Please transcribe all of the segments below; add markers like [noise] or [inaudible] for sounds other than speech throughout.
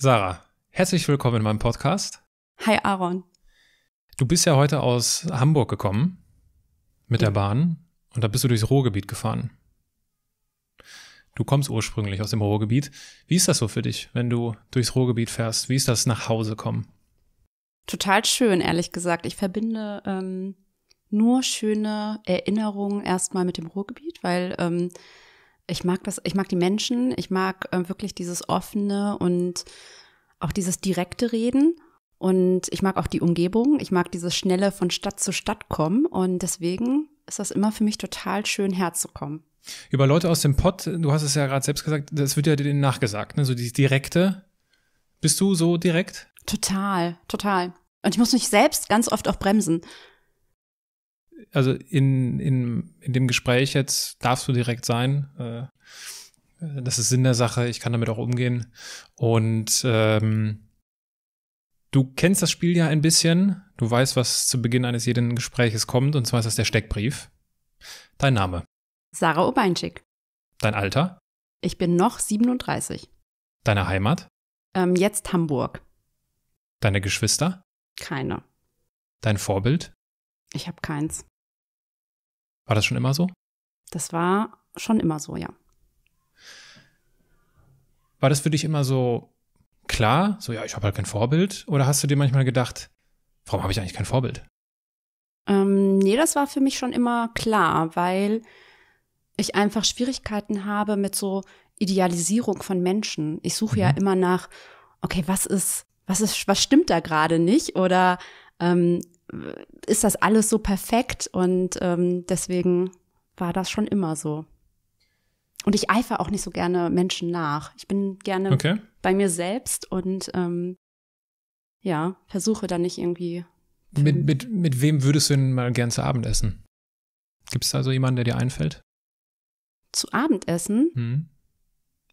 Sarah, herzlich willkommen in meinem Podcast. Hi Aaron. Du bist ja heute aus Hamburg gekommen mit der Bahn und da bist du durchs Ruhrgebiet gefahren. Du kommst ursprünglich aus dem Ruhrgebiet. Wie ist das so für dich, wenn du durchs Ruhrgebiet fährst? Wie ist das nach Hause kommen? Total schön, ehrlich gesagt. Ich verbinde ähm, nur schöne Erinnerungen erstmal mit dem Ruhrgebiet, weil ähm, ich mag das, ich mag die Menschen, ich mag äh, wirklich dieses offene und auch dieses direkte Reden. Und ich mag auch die Umgebung, ich mag dieses schnelle von Stadt zu Stadt kommen. Und deswegen ist das immer für mich total schön, herzukommen. Über Leute aus dem Pott, du hast es ja gerade selbst gesagt, das wird ja denen nachgesagt, ne? So die direkte. Bist du so direkt? Total, total. Und ich muss mich selbst ganz oft auch bremsen also in, in, in dem Gespräch jetzt darfst du direkt sein. Äh, das ist Sinn der Sache, ich kann damit auch umgehen. Und ähm, du kennst das Spiel ja ein bisschen. Du weißt, was zu Beginn eines jeden Gespräches kommt, und zwar ist das der Steckbrief. Dein Name. Sarah Obeinschick. Dein Alter? Ich bin noch 37. Deine Heimat? Ähm, jetzt Hamburg. Deine Geschwister? Keine. Dein Vorbild? Ich habe keins. War das schon immer so? Das war schon immer so, ja. War das für dich immer so klar, so ja, ich habe halt kein Vorbild? Oder hast du dir manchmal gedacht, warum habe ich eigentlich kein Vorbild? Ähm, nee, das war für mich schon immer klar, weil ich einfach Schwierigkeiten habe mit so Idealisierung von Menschen. Ich suche mhm. ja immer nach, okay, was ist, was ist, was stimmt da gerade nicht? Oder ähm, ist das alles so perfekt und ähm, deswegen war das schon immer so. Und ich eifer auch nicht so gerne Menschen nach. Ich bin gerne okay. bei mir selbst und ähm, ja, versuche da nicht irgendwie. Mit, mit, mit wem würdest du denn mal gern zu Abend essen? Gibt es da so jemanden, der dir einfällt? Zu Abendessen? Hm.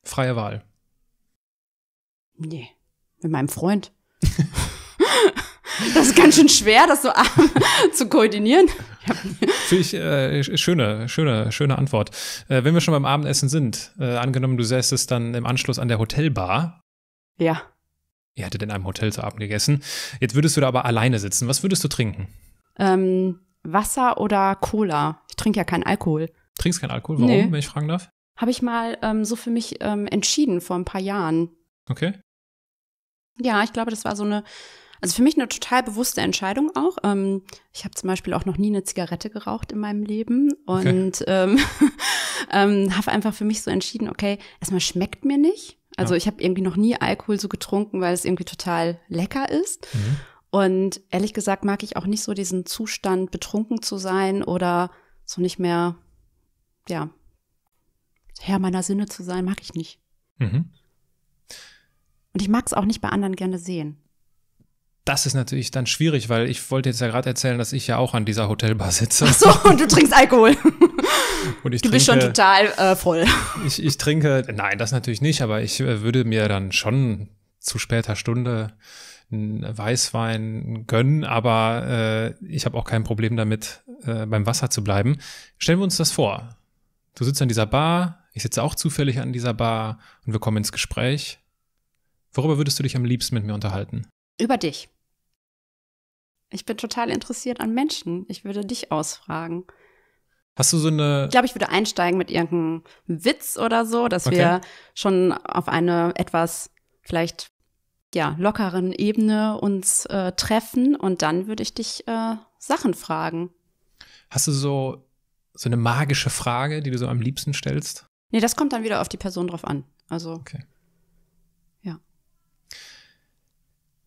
Freie Wahl. Nee, mit meinem Freund. [laughs] Das ist ganz schön schwer, das so zu koordinieren. Finde ich äh, schöne, schöne, schöne Antwort. Äh, wenn wir schon beim Abendessen sind, äh, angenommen, du säßest dann im Anschluss an der Hotelbar. Ja. Ihr hättet in einem Hotel zu Abend gegessen. Jetzt würdest du da aber alleine sitzen. Was würdest du trinken? Ähm, Wasser oder Cola. Ich trinke ja keinen Alkohol. Trinkst keinen Alkohol? Warum, nee. wenn ich fragen darf? Habe ich mal ähm, so für mich ähm, entschieden vor ein paar Jahren. Okay. Ja, ich glaube, das war so eine also für mich eine total bewusste Entscheidung auch. Ähm, ich habe zum Beispiel auch noch nie eine Zigarette geraucht in meinem Leben und okay. ähm, [laughs] ähm, habe einfach für mich so entschieden, okay, erstmal schmeckt mir nicht. Also ja. ich habe irgendwie noch nie Alkohol so getrunken, weil es irgendwie total lecker ist. Mhm. Und ehrlich gesagt mag ich auch nicht so diesen Zustand, betrunken zu sein oder so nicht mehr, ja, Herr meiner Sinne zu sein, mag ich nicht. Mhm. Und ich mag es auch nicht bei anderen gerne sehen das ist natürlich dann schwierig, weil ich wollte jetzt ja gerade erzählen, dass ich ja auch an dieser Hotelbar sitze. Ach so, und du trinkst Alkohol. [laughs] Und ich du bist schon total äh, voll. Ich, ich trinke, nein, das natürlich nicht, aber ich äh, würde mir dann schon zu später Stunde einen Weißwein gönnen, aber äh, ich habe auch kein Problem damit, äh, beim Wasser zu bleiben. Stellen wir uns das vor. Du sitzt an dieser Bar, ich sitze auch zufällig an dieser Bar und wir kommen ins Gespräch. Worüber würdest du dich am liebsten mit mir unterhalten? Über dich. Ich bin total interessiert an Menschen. Ich würde dich ausfragen. Hast du so eine. Ich glaube, ich würde einsteigen mit irgendeinem Witz oder so, dass okay. wir schon auf eine etwas vielleicht ja, lockeren Ebene uns äh, treffen und dann würde ich dich äh, Sachen fragen. Hast du so, so eine magische Frage, die du so am liebsten stellst? Nee, das kommt dann wieder auf die Person drauf an. Also. Okay. Ja.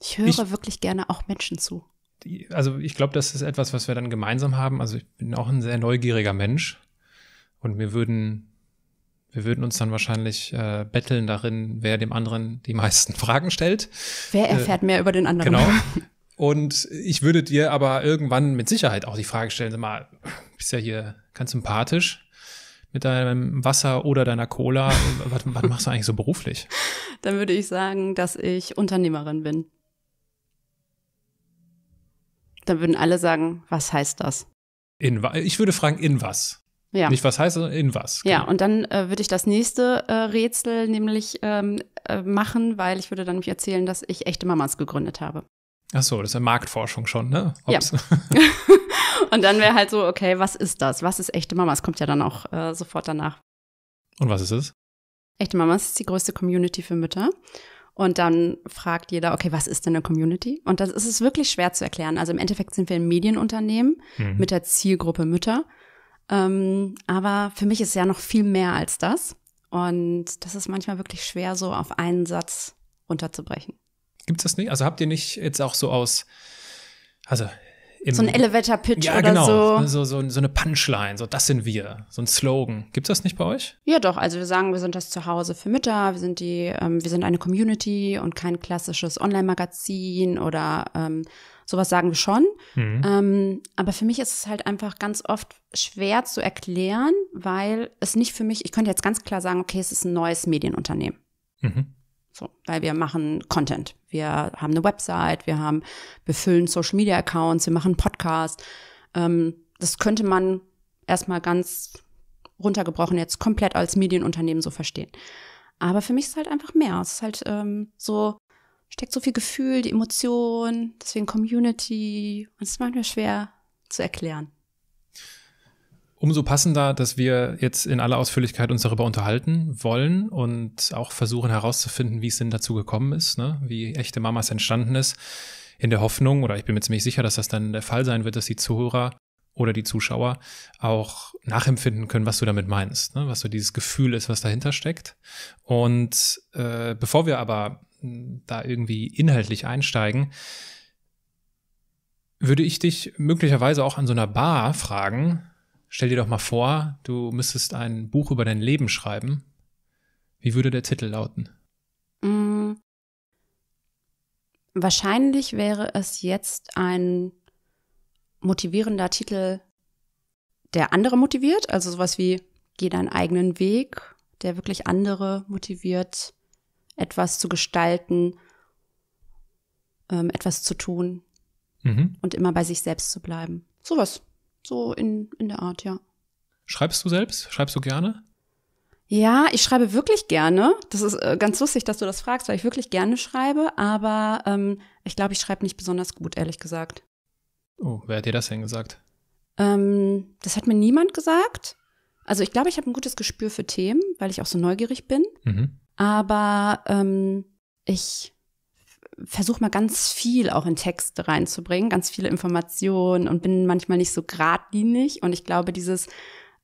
Ich höre ich, wirklich gerne auch Menschen zu also ich glaube, das ist etwas, was wir dann gemeinsam haben. Also ich bin auch ein sehr neugieriger Mensch und wir würden, wir würden uns dann wahrscheinlich äh, betteln darin, wer dem anderen die meisten [laughs] Fragen stellt. Wer äh, erfährt äh, mehr über den anderen? Genau. [laughs] Und ich würde dir aber irgendwann mit Sicherheit auch die Frage stellen, sag mal, bist ja hier ganz sympathisch mit deinem Wasser oder deiner Cola. Äh, was, was machst du eigentlich so beruflich? [laughs] Dann würde ich sagen, dass ich Unternehmerin bin. Dann würden alle sagen, was heißt das? In, ich würde fragen, in was? Ja. Nicht was heißt, sondern in was. Genau. Ja, und dann äh, würde ich das nächste äh, Rätsel nämlich ähm, äh, machen, weil ich würde dann mich erzählen, dass ich echte Mamas gegründet habe. Ach so, das ist ja Marktforschung schon, ne? Ob's. Ja. [laughs] und dann wäre halt so, okay, was ist das? Was ist echte Mamas? Kommt ja dann auch äh, sofort danach. Und was ist es? Echte Mamas ist die größte Community für Mütter. Und dann fragt jeder, okay, was ist denn eine Community? Und das ist es wirklich schwer zu erklären. Also im Endeffekt sind wir ein Medienunternehmen mhm. mit der Zielgruppe Mütter. Ähm, aber für mich ist es ja noch viel mehr als das. Und das ist manchmal wirklich schwer, so auf einen Satz runterzubrechen. Gibt es das nicht? Also habt ihr nicht jetzt auch so aus, also so ein Elevator-Pitch ja, oder genau, so. so. so. So eine Punchline, so das sind wir, so ein Slogan. gibt's das nicht bei euch? Ja, doch. Also wir sagen, wir sind das Zuhause für Mütter, wir sind die, ähm, wir sind eine Community und kein klassisches Online-Magazin oder ähm, sowas sagen wir schon. Mhm. Ähm, aber für mich ist es halt einfach ganz oft schwer zu erklären, weil es nicht für mich, ich könnte jetzt ganz klar sagen, okay, es ist ein neues Medienunternehmen. Mhm. So, weil wir machen Content. Wir haben eine Website, wir haben, wir füllen Social Media Accounts, wir machen Podcasts. Ähm, das könnte man erstmal ganz runtergebrochen jetzt komplett als Medienunternehmen so verstehen. Aber für mich ist es halt einfach mehr. Es ist halt ähm, so, steckt so viel Gefühl, die Emotion, deswegen Community. Und es ist manchmal schwer zu erklären umso passender, dass wir jetzt in aller Ausführlichkeit uns darüber unterhalten wollen und auch versuchen herauszufinden, wie es denn dazu gekommen ist, ne? wie echte Mamas entstanden ist, in der Hoffnung, oder ich bin mir ziemlich sicher, dass das dann der Fall sein wird, dass die Zuhörer oder die Zuschauer auch nachempfinden können, was du damit meinst, ne? was so dieses Gefühl ist, was dahinter steckt. Und äh, bevor wir aber hm, da irgendwie inhaltlich einsteigen, würde ich dich möglicherweise auch an so einer Bar fragen, Stell dir doch mal vor, du müsstest ein Buch über dein Leben schreiben. Wie würde der Titel lauten? Mhm. Wahrscheinlich wäre es jetzt ein motivierender Titel, der andere motiviert, also sowas wie Geh deinen eigenen Weg, der wirklich andere motiviert, etwas zu gestalten, ähm, etwas zu tun mhm. und immer bei sich selbst zu bleiben. Sowas. So in, in der Art, ja. Schreibst du selbst? Schreibst du gerne? Ja, ich schreibe wirklich gerne. Das ist äh, ganz lustig, dass du das fragst, weil ich wirklich gerne schreibe, aber ähm, ich glaube, ich schreibe nicht besonders gut, ehrlich gesagt. Oh, wer hat dir das denn gesagt? Ähm, das hat mir niemand gesagt. Also ich glaube, ich habe ein gutes Gespür für Themen, weil ich auch so neugierig bin. Mhm. Aber ähm, ich versuche mal ganz viel auch in Texte reinzubringen, ganz viele Informationen und bin manchmal nicht so geradlinig. Und ich glaube, dieses,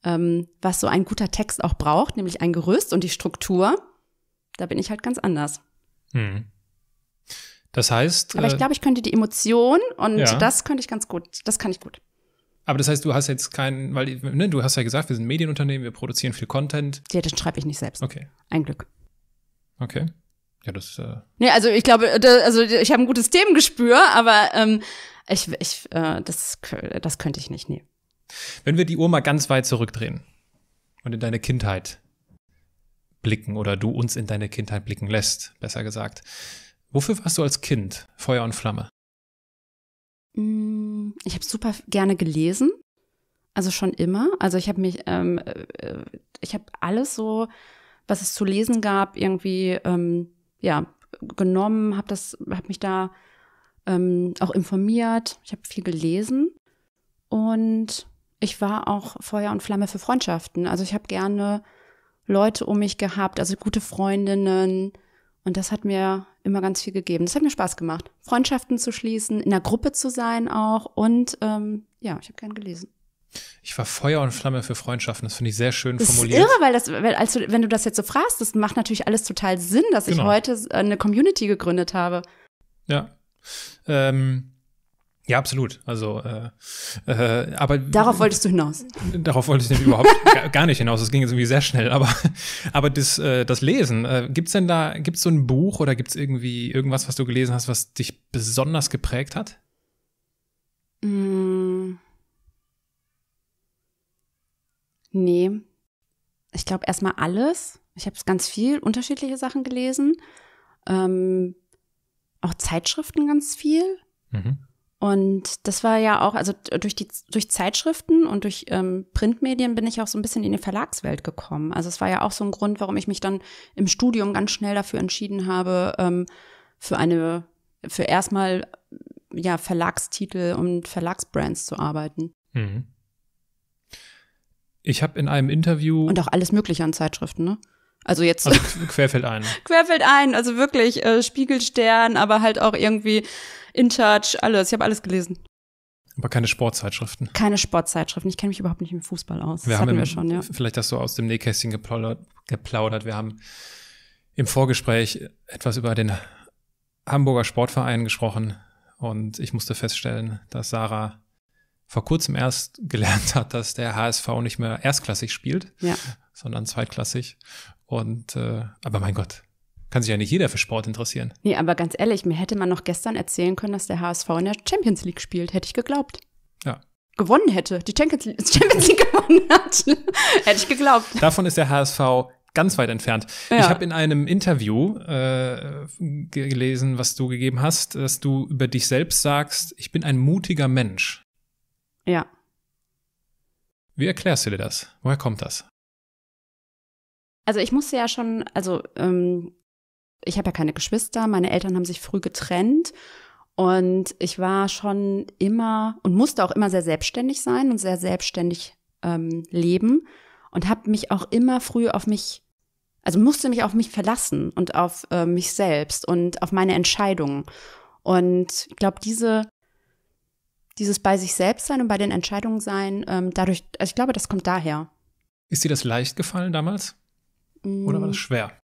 ähm, was so ein guter Text auch braucht, nämlich ein Gerüst und die Struktur, da bin ich halt ganz anders. Hm. Das heißt. Aber ich äh, glaube, ich könnte die Emotion und ja. das könnte ich ganz gut. Das kann ich gut. Aber das heißt, du hast jetzt keinen, weil ne, du hast ja gesagt, wir sind Medienunternehmen, wir produzieren viel Content. Ja, das schreibe ich nicht selbst. Okay. Ein Glück. Okay. Ja, das. Äh nee, also ich glaube, äh, da, also ich habe ein gutes Themengespür, aber ähm, ich, ich, äh, das, das könnte ich nicht, nee. Wenn wir die Uhr mal ganz weit zurückdrehen und in deine Kindheit blicken oder du uns in deine Kindheit blicken lässt, besser gesagt. Wofür warst du als Kind Feuer und Flamme? Mm, ich habe super gerne gelesen, also schon immer. Also ich habe mich, ähm, äh, äh, ich habe alles so, was es zu lesen gab, irgendwie ähm, ja, genommen, habe das, habe mich da ähm, auch informiert, ich habe viel gelesen und ich war auch Feuer und Flamme für Freundschaften. Also ich habe gerne Leute um mich gehabt, also gute Freundinnen und das hat mir immer ganz viel gegeben. Das hat mir Spaß gemacht, Freundschaften zu schließen, in der Gruppe zu sein auch und ähm, ja, ich habe gern gelesen. Ich war Feuer und Flamme für Freundschaften. Das finde ich sehr schön das formuliert. Das ist irre, weil das, weil, als wenn du das jetzt so fragst, das macht natürlich alles total Sinn, dass genau. ich heute äh, eine Community gegründet habe. Ja. Ähm, ja, absolut. Also, äh, äh, aber darauf wolltest du hinaus. Darauf wollte ich nämlich überhaupt [laughs] gar nicht hinaus. Das ging jetzt irgendwie sehr schnell. Aber, aber das, äh, das Lesen. Äh, es denn da, gibt's so ein Buch oder gibt es irgendwie irgendwas, was du gelesen hast, was dich besonders geprägt hat? Mm Nee, ich glaube erstmal alles. Ich habe ganz viel unterschiedliche Sachen gelesen. Ähm, auch Zeitschriften ganz viel. Mhm. Und das war ja auch, also durch die durch Zeitschriften und durch ähm, Printmedien bin ich auch so ein bisschen in die Verlagswelt gekommen. Also es war ja auch so ein Grund, warum ich mich dann im Studium ganz schnell dafür entschieden habe, ähm, für eine, für erstmal ja, Verlagstitel und Verlagsbrands zu arbeiten. Mhm. Ich habe in einem Interview. Und auch alles Mögliche an Zeitschriften, ne? Also jetzt. Also [laughs] querfeld ein. querfeld ein, also wirklich äh, Spiegelstern, aber halt auch irgendwie In Charge, alles. Ich habe alles gelesen. Aber keine Sportzeitschriften. Keine Sportzeitschriften. Ich kenne mich überhaupt nicht mit Fußball aus. wir das haben hatten im, wir schon, ja. Vielleicht hast du aus dem Nähkästchen geplaudert, geplaudert. Wir haben im Vorgespräch etwas über den Hamburger Sportverein gesprochen und ich musste feststellen, dass Sarah vor kurzem erst [laughs] gelernt hat, dass der HSV nicht mehr erstklassig spielt, ja. sondern zweitklassig. Und äh, aber mein Gott, kann sich ja nicht jeder für Sport interessieren. Nee, aber ganz ehrlich, mir hätte man noch gestern erzählen können, dass der HSV in der Champions League spielt. Hätte ich geglaubt. Ja. Gewonnen hätte, die Champions League [laughs] gewonnen hat. [laughs] hätte ich geglaubt. Davon ist der HSV ganz weit entfernt. Ja. Ich habe in einem Interview äh, gelesen, was du gegeben hast, dass du über dich selbst sagst, ich bin ein mutiger Mensch. Ja. Wie erklärst du dir das? Woher kommt das? Also ich musste ja schon, also ähm, ich habe ja keine Geschwister, meine Eltern haben sich früh getrennt und ich war schon immer und musste auch immer sehr selbstständig sein und sehr selbstständig ähm, leben und habe mich auch immer früh auf mich, also musste mich auf mich verlassen und auf äh, mich selbst und auf meine Entscheidungen. Und ich glaube, diese dieses bei sich selbst sein und bei den Entscheidungen sein, ähm, dadurch, also ich glaube, das kommt daher. Ist dir das leicht gefallen damals? Mm. Oder war das mm. schwer?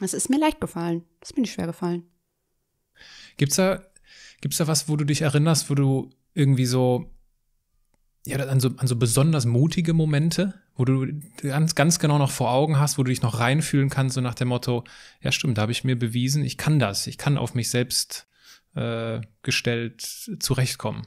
Es ist mir leicht gefallen. Das ist mir nicht schwer gefallen. Gibt's da, gibt's da was, wo du dich erinnerst, wo du irgendwie so, ja, an so, an so besonders mutige Momente, wo du ganz, ganz genau noch vor Augen hast, wo du dich noch reinfühlen kannst, so nach dem Motto, ja stimmt, da habe ich mir bewiesen, ich kann das, ich kann auf mich selbst äh, gestellt zurechtkommen.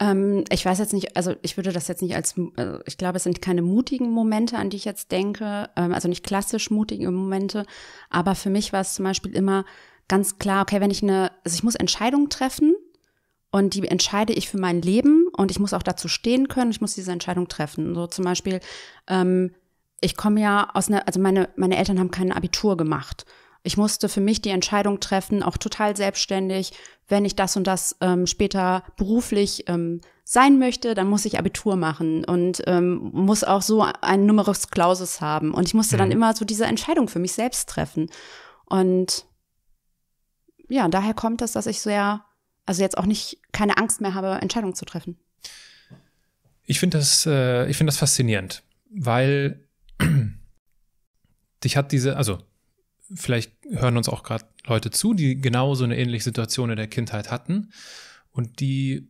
Ähm, ich weiß jetzt nicht, also ich würde das jetzt nicht als, also ich glaube, es sind keine mutigen Momente, an die ich jetzt denke, ähm, also nicht klassisch mutige Momente, aber für mich war es zum Beispiel immer ganz klar, okay, wenn ich eine, also ich muss Entscheidungen treffen und die entscheide ich für mein Leben und ich muss auch dazu stehen können, ich muss diese Entscheidung treffen. So zum Beispiel, ähm, ich komme ja aus einer, also meine, meine Eltern haben kein Abitur gemacht. Ich musste für mich die Entscheidung treffen, auch total selbstständig, wenn ich das und das ähm, später beruflich ähm, sein möchte, dann muss ich Abitur machen und ähm, muss auch so ein Numerus Clausus haben. Und ich musste mhm. dann immer so diese Entscheidung für mich selbst treffen. Und ja, daher kommt es, dass ich sehr, also jetzt auch nicht keine Angst mehr habe, Entscheidungen zu treffen. Ich finde das, äh, ich finde das faszinierend, weil [clears throat] dich hat diese, also vielleicht hören uns auch gerade Leute zu, die genau so eine ähnliche Situation in der Kindheit hatten und die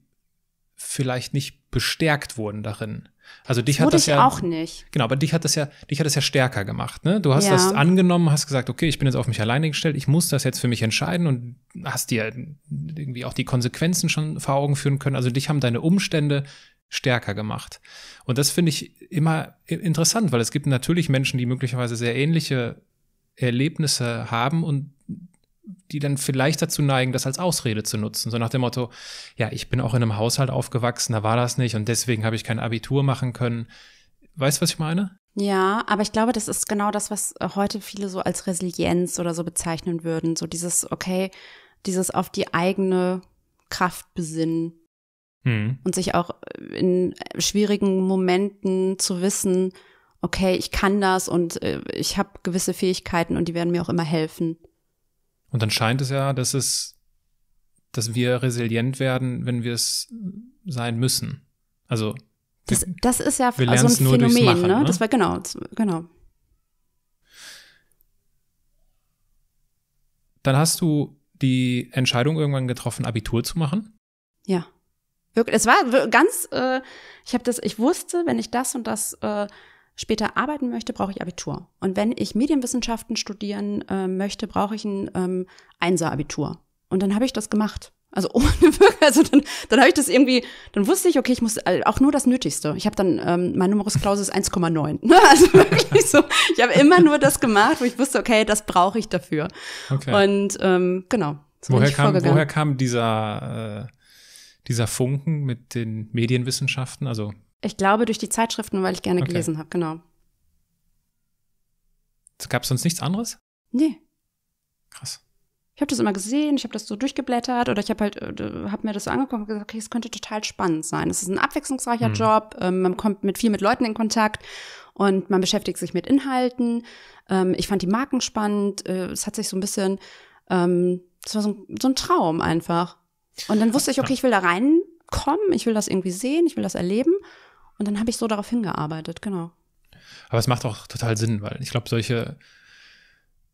vielleicht nicht bestärkt wurden darin. Also dich das hat das ja auch nicht. Genau, aber dich hat das ja, dich hat das ja stärker gemacht. Ne? Du hast ja. das angenommen, hast gesagt, okay, ich bin jetzt auf mich alleine gestellt, ich muss das jetzt für mich entscheiden und hast dir irgendwie auch die Konsequenzen schon vor Augen führen können. Also dich haben deine Umstände stärker gemacht. Und das finde ich immer interessant, weil es gibt natürlich Menschen, die möglicherweise sehr ähnliche Erlebnisse haben und die dann vielleicht dazu neigen, das als Ausrede zu nutzen. So nach dem Motto, ja, ich bin auch in einem Haushalt aufgewachsen, da war das nicht und deswegen habe ich kein Abitur machen können. Weißt du, was ich meine? Ja, aber ich glaube, das ist genau das, was heute viele so als Resilienz oder so bezeichnen würden. So dieses, okay, dieses auf die eigene Kraft besinnen. Hm. Und sich auch in schwierigen Momenten zu wissen, okay, ich kann das und äh, ich habe gewisse Fähigkeiten und die werden mir auch immer helfen. Und dann scheint es ja, dass es, dass wir resilient werden, wenn wir es sein müssen. Also das, das ist ja wir so ein Phänomen, Machen, ne? ne? Das war genau, genau. Dann hast du die Entscheidung irgendwann getroffen, Abitur zu machen? Ja. es war ganz, äh, ich habe das, ich wusste, wenn ich das und das äh, später arbeiten möchte, brauche ich Abitur. Und wenn ich Medienwissenschaften studieren äh, möchte, brauche ich ein ähm, Einser-Abitur. Und dann habe ich das gemacht. Also [laughs] ohne wirklich, also dann, dann habe ich das irgendwie, dann wusste ich, okay, ich muss äh, auch nur das Nötigste. Ich habe dann, ähm, mein Numerus Clausus ist 1,9. Ne? Also wirklich so, ich habe immer nur das gemacht, wo ich wusste, okay, das brauche ich dafür. Okay. Und ähm, genau. So woher, kam, woher kam dieser, äh, dieser Funken mit den Medienwissenschaften? Also ich glaube durch die Zeitschriften, weil ich gerne okay. gelesen habe, genau. Gab es sonst nichts anderes? Nee. Krass. Ich habe das immer gesehen, ich habe das so durchgeblättert oder ich habe halt, äh, habe mir das so angeguckt und gesagt, okay, es könnte total spannend sein. Es ist ein abwechslungsreicher mhm. Job, ähm, man kommt mit viel mit Leuten in Kontakt und man beschäftigt sich mit Inhalten. Ähm, ich fand die Marken spannend, äh, es hat sich so ein bisschen, ähm, es war so, so ein Traum einfach. Und dann wusste ich, okay, ich will da reinkommen, ich will das irgendwie sehen, ich will das erleben. Und dann habe ich so darauf hingearbeitet, genau. Aber es macht auch total Sinn, weil ich glaube, solche,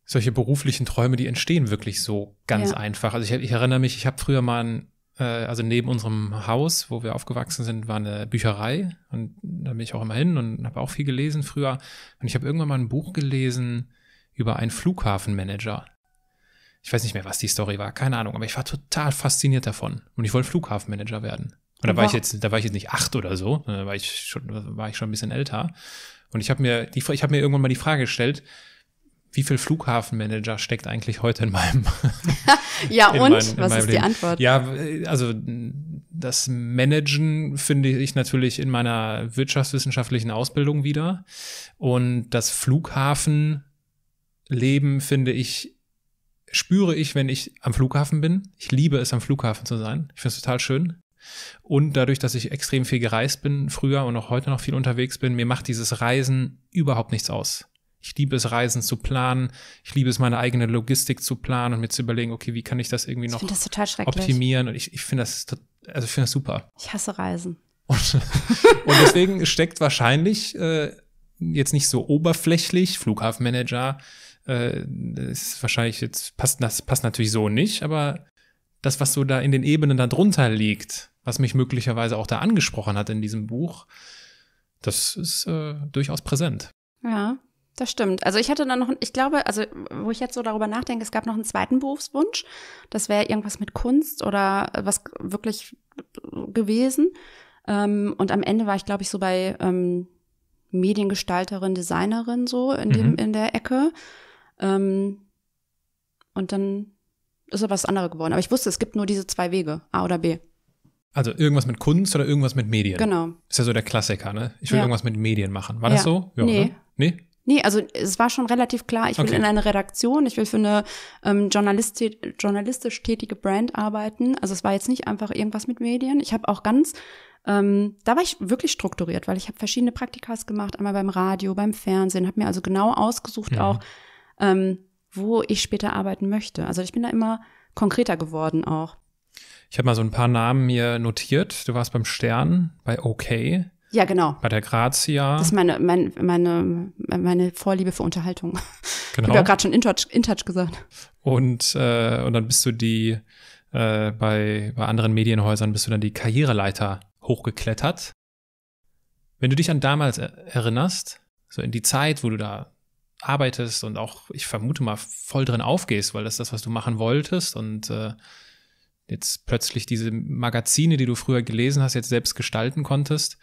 solche beruflichen Träume, die entstehen wirklich so ganz ja. einfach. Also ich, ich, erinnere mich, ich habe früher mal ein, äh, also neben unserem Haus, wo wir aufgewachsen sind, war eine Bücherei und da bin ich auch immer hin und habe auch viel gelesen früher. Und ich habe irgendwann mal ein Buch gelesen über einen Flughafenmanager. Ich weiß nicht mehr, was die Story war, keine Ahnung, aber ich war total fasziniert davon und ich wollte Flughafenmanager werden. Und da war ich jetzt, da war ich jetzt nicht acht oder so, da war ich schon, war ich schon ein bisschen älter. Und ich habe mir, die, ich habe mir irgendwann mal die Frage gestellt, wie viel Flughafenmanager steckt eigentlich heute in meinem? [laughs] ja, in und mein, was ist Leben? die Antwort? Ja, also das Managen finde ich natürlich in meiner wirtschaftswissenschaftlichen Ausbildung wieder. Und das Flughafenleben finde ich, spüre ich, wenn ich am Flughafen bin. Ich liebe es, am Flughafen zu sein. Ich finde es total schön. Und dadurch, dass ich extrem viel gereist bin, früher und auch heute noch viel unterwegs bin, mir macht dieses Reisen überhaupt nichts aus. Ich liebe es, Reisen zu planen. Ich liebe es, meine eigene Logistik zu planen und mir zu überlegen, okay, wie kann ich das irgendwie noch das optimieren? Und ich, ich finde das, also ich finde das super. Ich hasse Reisen. Und, [laughs] und deswegen steckt wahrscheinlich äh, jetzt nicht so oberflächlich Flughafenmanager. Äh, ist wahrscheinlich jetzt passt das passt natürlich so nicht, aber das, was so da in den Ebenen da drunter liegt, was mich möglicherweise auch da angesprochen hat in diesem Buch, das ist äh, durchaus präsent. Ja, das stimmt. Also ich hatte dann noch, ich glaube, also wo ich jetzt so darüber nachdenke, es gab noch einen zweiten Berufswunsch. Das wäre irgendwas mit Kunst oder was wirklich gewesen. Ähm, und am Ende war ich, glaube ich, so bei ähm, Mediengestalterin, Designerin so in dem mhm. in der Ecke. Ähm, und dann ist aber was anderes geworden. Aber ich wusste, es gibt nur diese zwei Wege, A oder B. Also irgendwas mit Kunst oder irgendwas mit Medien? Genau. Ist ja so der Klassiker, ne? Ich will ja. irgendwas mit Medien machen. War ja. das so? Ja, nee. Ne? Nee? Nee, also es war schon relativ klar, ich will okay. in eine Redaktion, ich will für eine ähm, journalistisch, journalistisch tätige Brand arbeiten. Also es war jetzt nicht einfach irgendwas mit Medien. Ich habe auch ganz ähm, da war ich wirklich strukturiert, weil ich habe verschiedene Praktikas gemacht, einmal beim Radio, beim Fernsehen, habe mir also genau ausgesucht ja. Mhm. auch, ähm, wo ich später arbeiten möchte. Also ich bin da immer konkreter geworden auch. Ich habe mal so ein paar Namen mir notiert. Du warst beim Stern, bei OK. Ja, genau. Bei der Grazia. Das ist meine, mein, meine, meine Vorliebe für Unterhaltung. Genau. Ich habe ja gerade schon in touch gesagt. Und, äh, und dann bist du die, äh, bei, bei anderen Medienhäusern bist du dann die Karriereleiter hochgeklettert. Wenn du dich an damals erinnerst, so in die Zeit, wo du da arbeitest und auch, ich vermute mal, voll drin aufgehst, weil das ist das, was du machen wolltest und äh, jetzt plötzlich diese Magazine, die du früher gelesen hast, jetzt selbst gestalten konntest.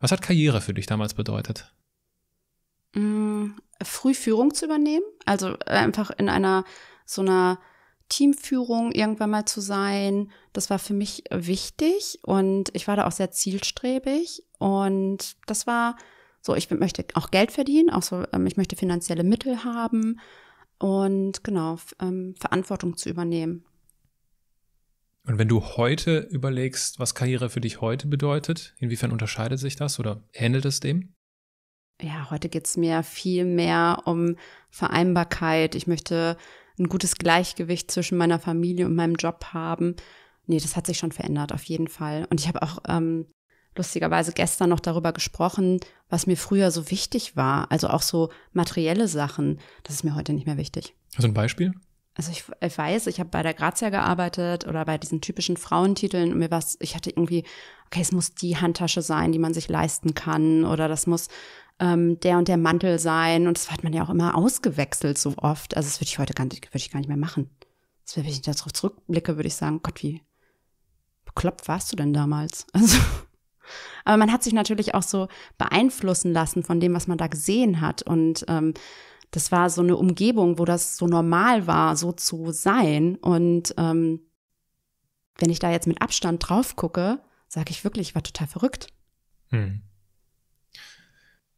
Was hat Karriere für dich damals bedeutet? Mm, früh Führung zu übernehmen, also äh, einfach in einer so einer Teamführung irgendwann mal zu sein, das war für mich wichtig und ich war da auch sehr zielstrebig und das war so, ich möchte auch Geld verdienen, auch so, ähm, ich möchte finanzielle Mittel haben und genau, ähm, Verantwortung zu übernehmen. Und wenn du heute überlegst, was Karriere für dich heute bedeutet, inwiefern unterscheidet sich das oder ähnelt es dem? Ja, heute geht es mir viel mehr um Vereinbarkeit. Ich möchte ein gutes Gleichgewicht zwischen meiner Familie und meinem Job haben. Nee, das hat sich schon verändert, auf jeden Fall. Und ich habe auch ähm, lustigerweise gestern noch darüber gesprochen, was mir früher so wichtig war. Also auch so materielle Sachen. Das ist mir heute nicht mehr wichtig. Also ein Beispiel? also ich, ich weiß, ich habe bei der Grazia gearbeitet oder bei diesen typischen Frauentiteln und mir was, ich hatte irgendwie, okay, es muss die Handtasche sein, die man sich leisten kann oder das muss ähm, der und der Mantel sein und das hat man ja auch immer ausgewechselt so oft. Also das würde ich heute gar nicht, würde ich gar nicht mehr machen. Das wenn ich darauf zurückblicke, würde ich sagen, Gott, wie bekloppt warst du denn damals? [laughs] Also aber man hat sich natürlich auch so beeinflussen lassen von dem, was man da gesehen hat und ähm, das war so eine Umgebung, wo das so normal war, so zu sein. Und ähm, wenn ich da jetzt mit Abstand drauf gucke, sage ich wirklich, ich war total verrückt. Hm.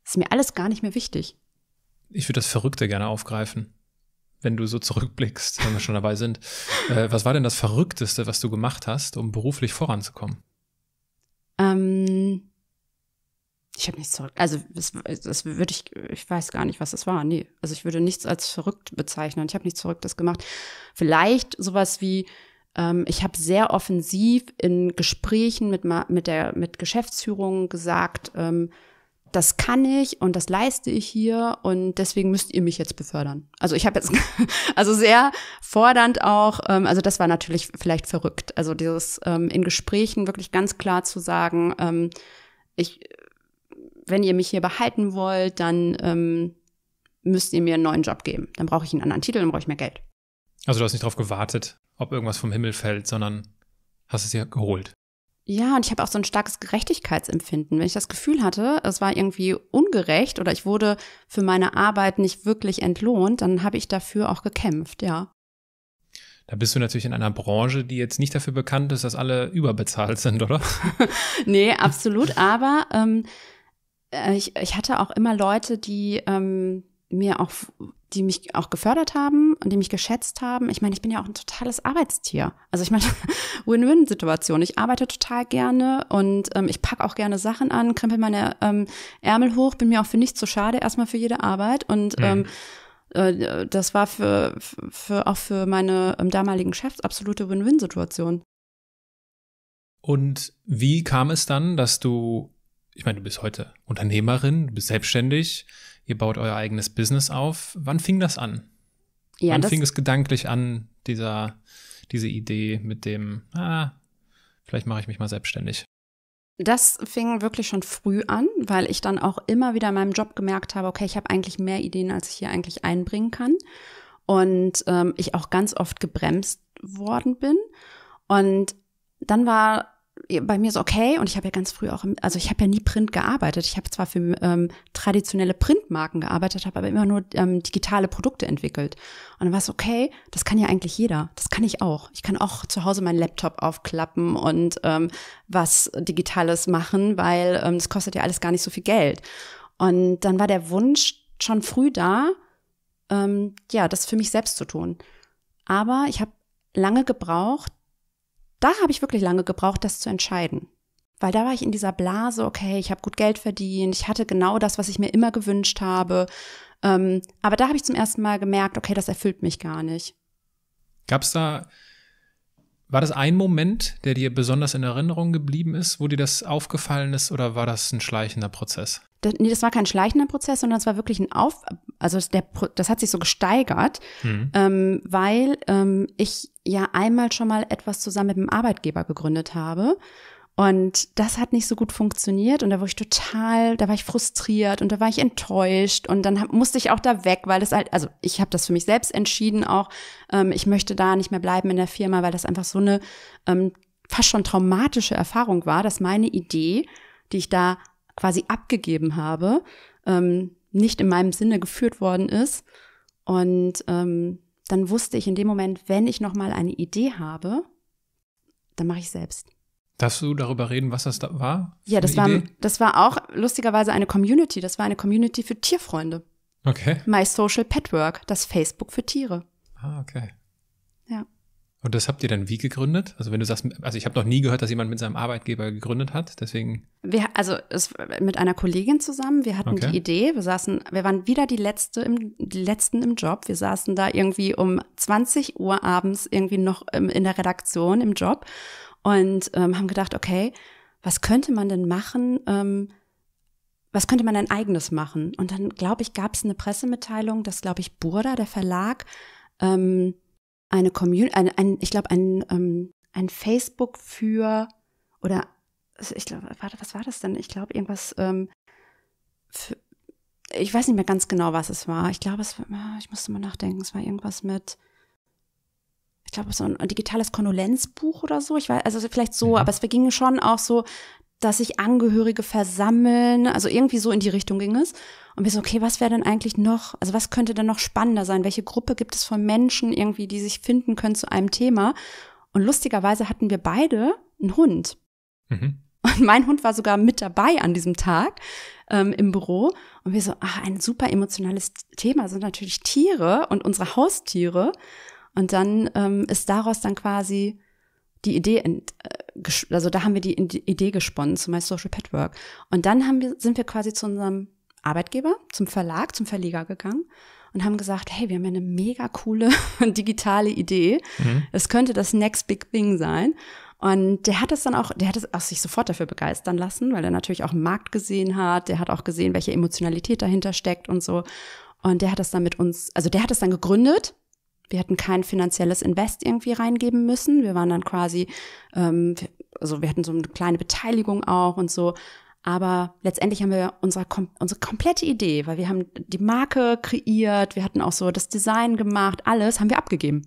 Ist mir alles gar nicht mehr wichtig. Ich würde das Verrückte gerne aufgreifen, wenn du so zurückblickst, wenn wir schon dabei sind. [laughs] Äh, was war denn das Verrückteste, was du gemacht hast, um beruflich voranzukommen? Ähm, ich habe nichts zurück. Also das, das würde ich, ich weiß gar nicht, was das war. Nee. Also ich würde nichts als verrückt bezeichnen. Ich habe nichts Verrücktes gemacht. Vielleicht sowas wie, ähm, ich habe sehr offensiv in Gesprächen mit, mit, der, mit Geschäftsführung gesagt, ähm, das kann ich und das leiste ich hier und deswegen müsst ihr mich jetzt befördern. Also ich habe jetzt, [laughs] also sehr fordernd auch, ähm, also das war natürlich vielleicht verrückt. Also dieses ähm, in Gesprächen wirklich ganz klar zu sagen, ähm, ich wenn ihr mich hier behalten wollt, dann ähm, müsst ihr mir einen neuen Job geben. Dann brauche ich einen anderen Titel, dann brauche ich mehr Geld. Also du hast nicht darauf gewartet, ob irgendwas vom Himmel fällt, sondern hast es dir geholt. Ja, und ich habe auch so ein starkes Gerechtigkeitsempfinden. Wenn ich das Gefühl hatte, es war irgendwie ungerecht oder ich wurde für meine Arbeit nicht wirklich entlohnt, dann habe ich dafür auch gekämpft, ja. Da bist du natürlich in einer Branche, die jetzt nicht dafür bekannt ist, dass alle überbezahlt sind, oder? [laughs] nee, absolut. Aber ähm, äh, ich, ich hatte auch immer Leute, die ähm, mir auch, die mich auch gefördert haben und die mich geschätzt haben. Ich meine, ich bin ja auch ein totales Arbeitstier. Also ich meine, [laughs] Win-Win-Situation. Ich arbeite total gerne und ähm, ich packe auch gerne Sachen an, krempel meine ähm, Ärmel hoch, bin mir auch für nichts zu schade, erstmal für jede Arbeit und mhm. ähm, äh, das war für, für auch für meine ähm, damaligen Chefs absolute Win-Win-Situation. Und wie kam es dann, dass du ich meine, du bist heute Unternehmerin, du bist selbstständig, ihr baut euer eigenes Business auf. Wann fing das an? Ja, Wann das fing es gedanklich an, dieser, diese Idee mit dem, ah, vielleicht mache ich mich mal selbstständig? Das fing wirklich schon früh an, weil ich dann auch immer wieder in meinem Job gemerkt habe, okay, ich habe eigentlich mehr Ideen, als ich hier eigentlich einbringen kann. Und ähm, ich auch ganz oft gebremst worden bin. Und dann war bei mir ist okay und ich habe ja ganz früh auch, also ich habe ja nie Print gearbeitet. Ich habe zwar für ähm, traditionelle Printmarken gearbeitet, habe aber immer nur ähm, digitale Produkte entwickelt. Und dann war es okay, das kann ja eigentlich jeder. Das kann ich auch. Ich kann auch zu Hause meinen Laptop aufklappen und ähm, was Digitales machen, weil ähm, das kostet ja alles gar nicht so viel Geld. Und dann war der Wunsch schon früh da, ähm, ja, das für mich selbst zu tun. Aber ich habe lange gebraucht, da habe ich wirklich lange gebraucht, das zu entscheiden. Weil da war ich in dieser Blase, okay, ich habe gut Geld verdient, ich hatte genau das, was ich mir immer gewünscht habe. Ähm, aber da habe ich zum ersten Mal gemerkt, okay, das erfüllt mich gar nicht. Gab es da, war das ein Moment, der dir besonders in Erinnerung geblieben ist, wo dir das aufgefallen ist, oder war das ein schleichender Prozess? das, nee, das war kein schleichender Prozess, sondern es war wirklich ein Auf, also der, das hat sich so gesteigert, mhm. ähm, weil ähm, ich ja einmal schon mal etwas zusammen mit dem Arbeitgeber gegründet habe. Und das hat nicht so gut funktioniert und da war ich total, da war ich frustriert und da war ich enttäuscht und dann hab, musste ich auch da weg, weil das halt, also ich habe das für mich selbst entschieden auch, ähm, ich möchte da nicht mehr bleiben in der Firma, weil das einfach so eine ähm, fast schon traumatische Erfahrung war, dass meine Idee, die ich da quasi abgegeben habe, ähm, nicht in meinem Sinne geführt worden ist. Und ähm, dann wusste ich in dem Moment, wenn ich nochmal eine Idee habe, dann mache ich selbst. Darfst du darüber reden, was das da war? Ja, das war, das war auch lustigerweise eine Community. Das war eine Community für Tierfreunde. Okay. My Social Petwork, das Facebook für Tiere. Ah, okay. Und das habt ihr dann wie gegründet? Also wenn du sagst, also ich habe noch nie gehört, dass jemand mit seinem Arbeitgeber gegründet hat, deswegen. Wir, also es, mit einer Kollegin zusammen, wir hatten okay. die Idee, wir saßen, wir waren wieder die Letzte im, die Letzten im Job. Wir saßen da irgendwie um 20 Uhr abends irgendwie noch ähm, in der Redaktion im Job und ähm, haben gedacht, okay, was könnte man denn machen? Ähm, was könnte man denn eigenes machen? Und dann, glaube ich, gab es eine Pressemitteilung, dass, glaube ich, Burda, der Verlag, ähm, eine Community, ein, ein, ich glaube, ein, ähm, ein Facebook für oder ich glaube, was war das denn? Ich glaube, irgendwas ähm, für, ich weiß nicht mehr ganz genau, was es war. Ich glaube, es war, ah, ich musste mal nachdenken, es war irgendwas mit, ich glaube, so ein digitales Kondolenzbuch oder so. Ich weiß, also vielleicht so, mhm. aber es ging schon auch so, dass sich Angehörige versammeln, also irgendwie so in die Richtung ging es. Und wir so, okay, was wäre denn eigentlich noch, also was könnte denn noch spannender sein? Welche Gruppe gibt es von Menschen irgendwie, die sich finden können zu einem Thema? Und lustigerweise hatten wir beide einen Hund. Mhm. Und mein Hund war sogar mit dabei an diesem Tag ähm, im Büro. Und wir so, ach, ein super emotionales Thema sind natürlich Tiere und unsere Haustiere. Und dann ähm, ist daraus dann quasi die Idee, äh, also da haben wir die Idee gesponnen zu My Social Petwork. Und dann haben wir, sind wir quasi zu unserem Arbeitgeber, zum Verlag, zum Verleger gegangen und haben gesagt, hey, wir haben ja eine mega coole [laughs] digitale Idee. Mhm. Es mhm. könnte das Next Big Thing sein. Und der hat es dann auch, der hat es auch sich sofort dafür begeistern lassen, weil er natürlich auch einen Markt gesehen hat, der hat auch gesehen, welche Emotionalität dahinter steckt und so. Und der hat das dann mit uns, also der hat es dann gegründet wir hatten kein finanzielles Invest irgendwie reingeben müssen. Wir waren dann quasi, ähm, also wir hatten so eine kleine Beteiligung auch und so. Aber letztendlich haben wir unsere, unsere komplette Idee, weil wir haben die Marke kreiert, wir hatten auch so das Design gemacht, alles haben wir abgegeben.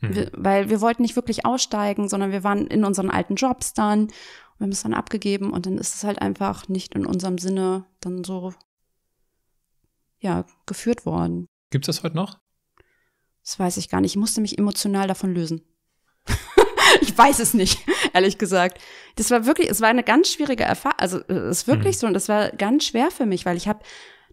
Hm. Wir, weil wir wollten nicht wirklich aussteigen, sondern wir waren in unseren alten Jobs dann und wir haben es dann abgegeben und dann ist es halt einfach nicht in unserem Sinne dann so ja, geführt worden. Gibt es das heute noch? Das weiß ich gar nicht. Ich musste mich emotional davon lösen. [laughs] ich weiß es nicht, ehrlich gesagt. Das war wirklich, es war eine ganz schwierige Erfahrung. Also äh, es ist wirklich mhm. so und das war ganz schwer für mich, weil ich habe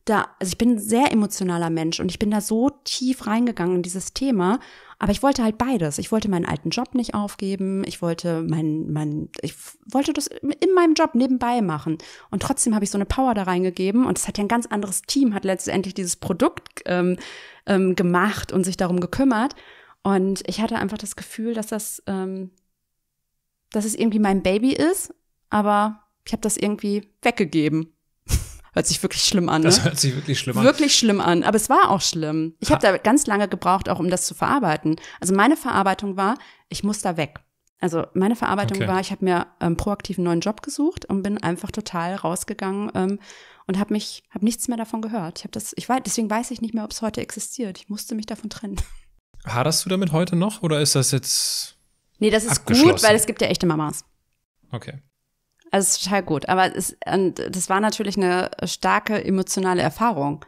da, also ich bin ein sehr emotionaler Mensch und ich bin da so tief reingegangen in dieses Thema. Aber ich wollte halt beides. Ich wollte meinen alten Job nicht aufgeben. Ich wollte mein, mein, ich wollte das in meinem Job nebenbei machen. Und trotzdem habe ich so eine Power da reingegeben. Und es hat ja ein ganz anderes Team, hat letztendlich dieses Produkt ähm, ähm, gemacht und sich darum gekümmert. Und ich hatte einfach das Gefühl, dass das, ähm, dass es irgendwie mein Baby ist, aber ich habe das irgendwie weggegeben. [laughs] hört sich wirklich schlimm an. Ne? Das hört sich wirklich schlimm an. Wirklich schlimm an. Aber es war auch schlimm. Ich habe da ganz lange gebraucht, auch um das zu verarbeiten. Also meine Verarbeitung war, ich muss da weg. Also meine Verarbeitung okay. war, ich habe mir ähm, proaktiv einen neuen Job gesucht und bin einfach total rausgegangen ähm, und habe mich, habe nichts mehr davon gehört. Ich habe das, ich weiß, deswegen weiß ich nicht mehr, ob es heute existiert. Ich musste mich davon trennen. [laughs] Haderst du damit heute noch oder ist das jetzt? Nee, das ist gut, weil es gibt ja echte Mamas. Okay. Also es ist total gut. Aber es, und das war natürlich eine starke emotionale Erfahrung.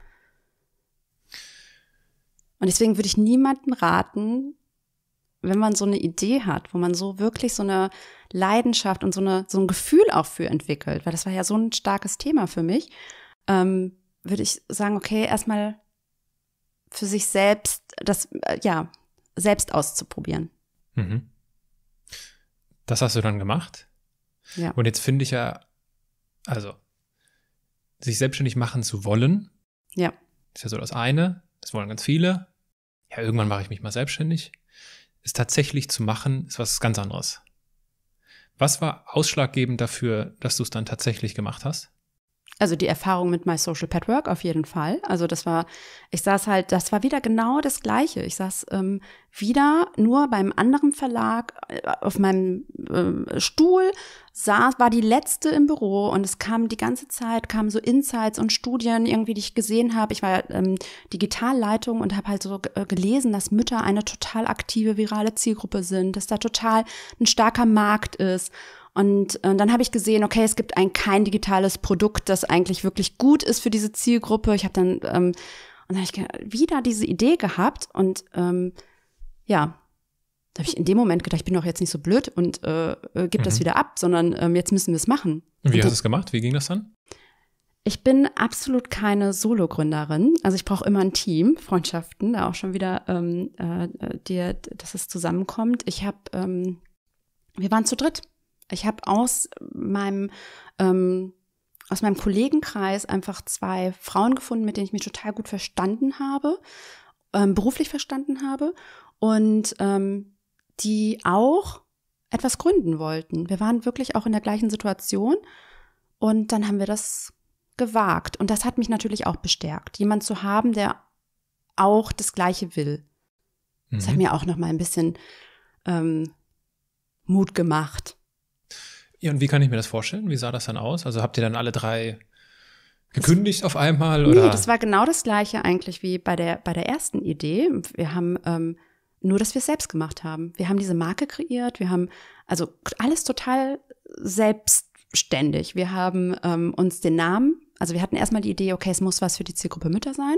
Und deswegen würde ich niemanden raten, wenn man so eine Idee hat, wo man so wirklich so eine Leidenschaft und so, eine, so ein Gefühl auch für entwickelt, weil das war ja so ein starkes Thema für mich, ähm, würde ich sagen, okay, erstmal für sich selbst, das, äh, ja, selbst auszuprobieren. Mhm. Das hast du dann gemacht? Ja. Und jetzt finde ich ja, also, sich selbstständig machen zu wollen, ja. ist ja so das eine, das wollen ganz viele. Ja, irgendwann mache ich mich mal selbstständig es tatsächlich zu machen, ist was ganz anderes. Was war ausschlaggebend dafür, dass du es dann tatsächlich gemacht hast? Also die Erfahrung mit My Social Pet Work auf jeden Fall. Also das war, ich saß halt, das war wieder genau das Gleiche. Ich saß ähm, wieder nur beim anderen Verlag äh, auf meinem ähm, Stuhl, saß, war die letzte im Büro und es kam die ganze Zeit, kamen so Insights und Studien irgendwie, die ich gesehen habe. Ich war ähm, Digitalleitung und habe halt so äh, gelesen, dass Mütter eine total aktive virale Zielgruppe sind, dass da total ein starker Markt ist. Und, und äh, dann habe ich gesehen, okay, es gibt ein kein digitales Produkt, das eigentlich wirklich gut ist für diese Zielgruppe. Ich habe dann, ähm, und dann habe ich wieder diese Idee gehabt und ähm, ja, da habe ich in dem Moment gedacht, ich bin doch jetzt nicht so blöd und äh, äh gebe mhm. das wieder ab, sondern ähm, jetzt müssen wir es machen. Wie und hast du es gemacht? Wie ging das dann? Ich bin absolut keine Solo-Gründerin. Also ich brauche immer ein Team, Freundschaften, da auch schon wieder, ähm, äh, äh die, dass es zusammenkommt. Ich habe, ähm, wir waren zu dritt. Ich habe aus meinem ähm, aus meinem Kollegenkreis einfach zwei Frauen gefunden, mit denen ich mich total gut verstanden habe, ähm, beruflich verstanden habe und ähm, die auch etwas gründen wollten. Wir waren wirklich auch in der gleichen Situation und dann haben wir das gewagt. Und das hat mich natürlich auch bestärkt, jemand zu haben, der auch das Gleiche will. Mhm. Das hat mhm. mir auch noch mal ein bisschen ähm, Mut gemacht. Ja, und wie kann ich mir das vorstellen? Wie sah das dann aus? Also habt ihr dann alle drei gekündigt auf einmal? Oder? Nee, das war genau das gleiche eigentlich wie bei der, bei der ersten Idee. Wir haben ähm, nur, dass wir es selbst gemacht haben. Wir haben diese Marke kreiert, wir haben also alles total selbstständig. Wir haben ähm, uns den Namen, also wir hatten erstmal die Idee, okay, es muss was für die Zielgruppe Mütter sein.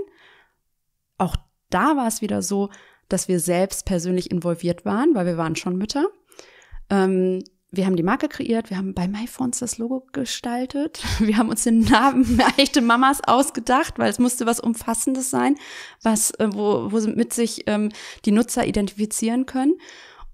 Auch da war es wieder so, dass wir selbst persönlich involviert waren, weil wir waren schon Mütter. Ähm, wir haben die Marke kreiert, wir haben bei MyPhones das Logo gestaltet, [laughs] wir haben uns den Namen echte Mamas ausgedacht, weil es musste was Umfassendes sein, was, äh, wo, wo mit sich ähm, die Nutzer identifizieren können.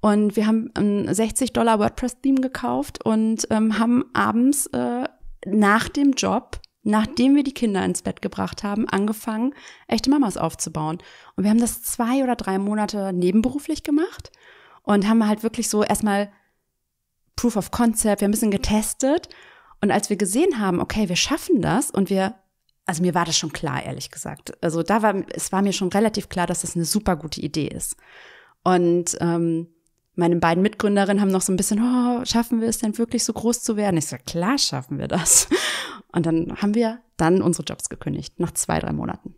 Und wir haben ein 60 Dollar WordPress-Theme gekauft und ähm, haben abends äh, nach dem Job, nachdem wir die Kinder ins Bett gebracht haben, angefangen, echte Mamas aufzubauen. Und wir haben das zwei oder drei Monate nebenberuflich gemacht und haben halt wirklich so erstmal Proof of Concept, wir haben ein bisschen getestet. Und als wir gesehen haben, okay, wir schaffen das und wir, also mir war das schon klar, ehrlich gesagt. Also da war, es war mir schon relativ klar, dass das eine super gute Idee ist. Und ähm, meine beiden Mitgründerinnen haben noch so ein bisschen, oh, schaffen wir es denn wirklich so groß zu werden? Ich so, klar schaffen wir das. Und dann haben wir dann unsere Jobs gekündigt, nach zwei, drei Monaten.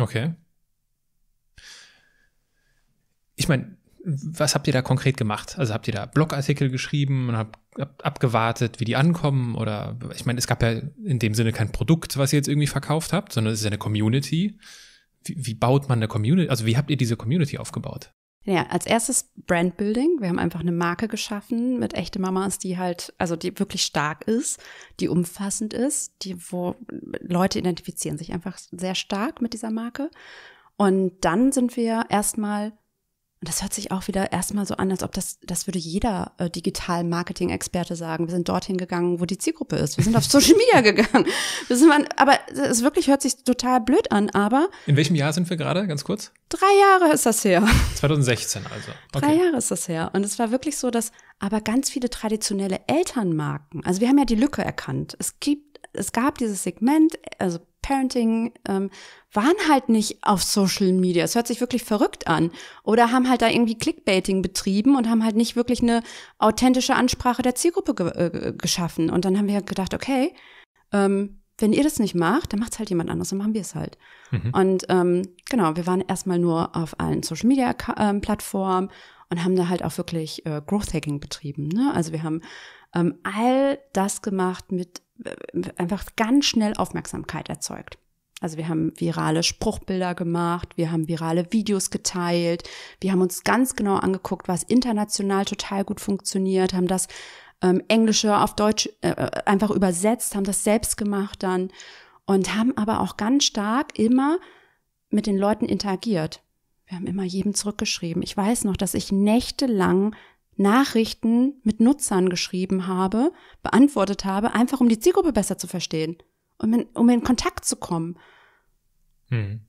Okay. Ich meine, was habt ihr da konkret gemacht? Also habt ihr da Blogartikel geschrieben und habt, habt abgewartet, wie die ankommen? Oder ich meine, es gab ja in dem Sinne kein Produkt, was ihr jetzt irgendwie verkauft habt, sondern es ist ja eine Community. Wie, wie baut man eine Community? Also wie habt ihr diese Community aufgebaut? Ja, als erstes Brandbuilding. Wir haben einfach eine Marke geschaffen mit echte Mamas, die halt, also die wirklich stark ist, die umfassend ist, die, wo Leute identifizieren sich einfach sehr stark mit dieser Marke. Und dann sind wir erstmal und das hört sich auch wieder erstmal so an, als ob das, das würde jeder äh, Digital-Marketing-Experte sagen. Wir sind dorthin gegangen, wo die Zielgruppe ist. Wir sind auf [laughs] Social Media gegangen. Wir sind man, aber es wirklich hört sich total blöd an, aber. In welchem Jahr sind wir gerade, ganz kurz? Drei Jahre ist das her. 2016 also. [laughs] Okay. Drei Jahre ist das her. Und es war wirklich so, dass aber ganz viele traditionelle Elternmarken, also wir haben ja die Lücke erkannt. Es gibt, es gab dieses Segment, also Parenting ähm, waren halt nicht auf Social Media. Es hört sich wirklich verrückt an. Oder haben halt da irgendwie Clickbaiting betrieben und haben halt nicht wirklich eine authentische Ansprache der Zielgruppe ge äh, geschaffen. Und dann haben wir gedacht, okay, ähm, wenn ihr das nicht macht, dann macht es halt jemand anders, dann machen wir es halt. Mhm. Und ähm, genau, wir waren erstmal nur auf allen Social Media ähm, Plattformen und haben da halt auch wirklich äh, Growth Hacking betrieben. Ne? Also wir haben ähm, all das gemacht mit einfach ganz schnell Aufmerksamkeit erzeugt. Also wir haben virale Spruchbilder gemacht, wir haben virale Videos geteilt, wir haben uns ganz genau angeguckt, was international total gut funktioniert, haben das ähm, Englische auf Deutsch äh, äh einfach übersetzt, haben das selbst gemacht dann und haben aber auch ganz stark immer mit den Leuten interagiert. Wir haben immer jedem zurückgeschrieben. Ich weiß noch, dass ich nächtelang Nachrichten mit Nutzern geschrieben habe, beantwortet habe, einfach um die Zielgruppe besser zu verstehen, um in, um in Kontakt zu kommen. Hm.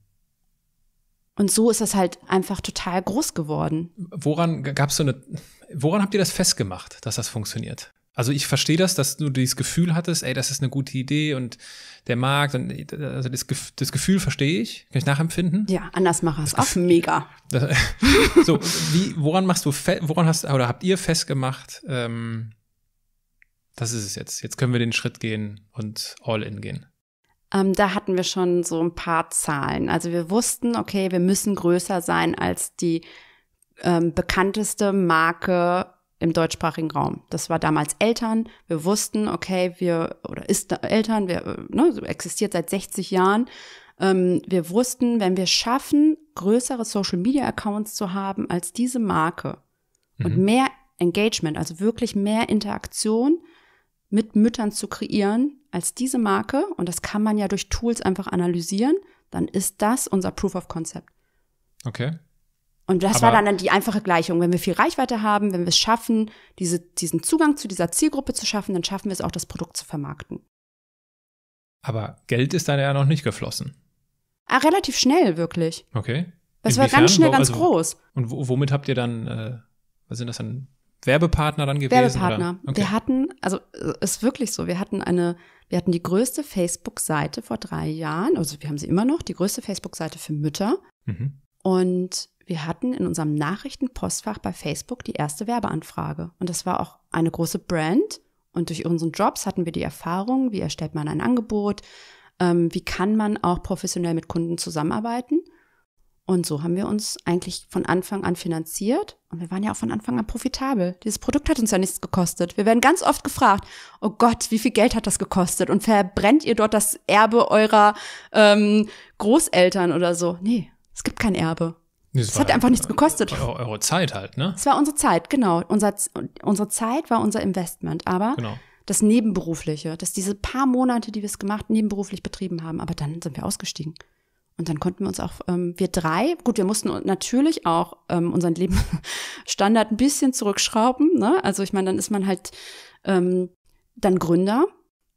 Und so ist das halt einfach total groß geworden. Woran gab's so eine, woran habt ihr das festgemacht, dass das funktioniert? Also ich verstehe das, dass du dieses Gefühl hattest, ey, das ist eine gute Idee und der Markt und also das, das Gefühl verstehe ich, kann ich nachempfinden. Ja, Andersmacher ist auch mega. Das, [laughs] so, wie, woran machst du, woran hast oder habt ihr festgemacht, ähm, das ist es jetzt. Jetzt können wir den Schritt gehen und all in gehen. Ähm, da hatten wir schon so ein paar Zahlen. Also wir wussten, okay, wir müssen größer sein als die ähm, bekannteste Marke im deutschsprachigen Raum. Das war damals Eltern. Wir wussten, okay, wir, oder ist Eltern, wir, äh, ne, existiert seit 60 Jahren. Ähm, wir wussten, wenn wir schaffen, größere Social Media Accounts zu haben als diese Marke mhm. und mehr Engagement, also wirklich mehr Interaktion mit Müttern zu kreieren als diese Marke, und das kann man ja durch Tools einfach analysieren, dann ist das unser Proof of Concept. Okay. Und das Aber war dann die einfache Gleichung. Wenn wir viel Reichweite haben, wenn wir es schaffen, diese, diesen Zugang zu dieser Zielgruppe zu schaffen, dann schaffen wir es auch, das Produkt zu vermarkten. Aber Geld ist dann ja noch nicht geflossen. Ah, relativ schnell, wirklich. Okay. Das Inwiefern? war ganz schnell ganz also, groß. Und womit habt ihr dann, äh, was sind das dann, Werbepartner dann gewesen? Werbepartner. Okay. Wir hatten, also äh, ist wirklich so, wir hatten eine, wir hatten die größte Facebook-Seite vor drei Jahren, also wir haben sie immer noch, die größte Facebook-Seite für Mütter. Mhm. Und wir hatten in unserem Nachrichtenpostfach bei Facebook die erste Werbeanfrage. Und das war auch eine große Brand. Und durch unseren Jobs hatten wir die Erfahrung, wie erstellt man ein Angebot, ähm, wie kann man auch professionell mit Kunden zusammenarbeiten. Und so haben wir uns eigentlich von Anfang an finanziert und wir waren ja auch von Anfang an profitabel. Dieses Produkt hat uns ja nichts gekostet. Wir werden ganz oft gefragt, oh Gott, wie viel Geld hat das gekostet? Und verbrennt ihr dort das Erbe eurer ähm, Großeltern oder so? Nee, es gibt kein Erbe. Es hat einfach nichts äh, gekostet. Eure Zeit halt, ne? Es war unsere Zeit, genau. Unser, unsere Zeit war unser Investment, aber genau. das Nebenberufliche, dass diese paar Monate, die wir es gemacht, nebenberuflich betrieben haben, aber dann sind wir ausgestiegen. Und dann konnten wir uns auch, ähm, wir drei, gut, wir mussten natürlich auch ähm, unseren Lebensstandard ein bisschen zurückschrauben. Ne? Also ich meine, dann ist man halt ähm, dann Gründer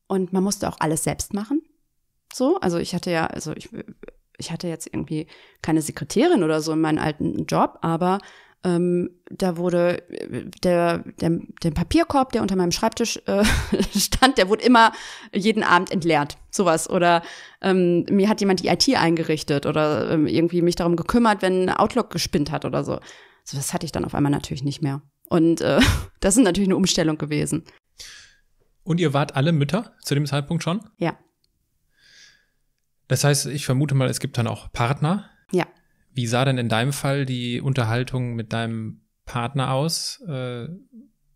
und man musste auch alles selbst machen. So, also ich hatte ja, also ich ich hatte jetzt irgendwie keine Sekretärin oder so in meinem alten Job, aber ähm, da wurde äh, der, der, der Papierkorb, der unter meinem Schreibtisch äh, [laughs] stand, der wurde immer jeden Abend entleert. Sowas. Oder ähm, mir hat jemand die IT eingerichtet oder ähm, irgendwie mich darum gekümmert, wenn Outlook gespinnt hat oder so. So, das hatte ich dann auf einmal natürlich nicht mehr. Und äh, [laughs] das ist natürlich eine Umstellung gewesen. Und ihr wart alle Mütter zu dem Zeitpunkt schon? Ja. Das heißt, ich vermute mal, es gibt dann auch Partner. Ja. Wie sah denn in deinem Fall die Unterhaltung mit deinem Partner aus, äh,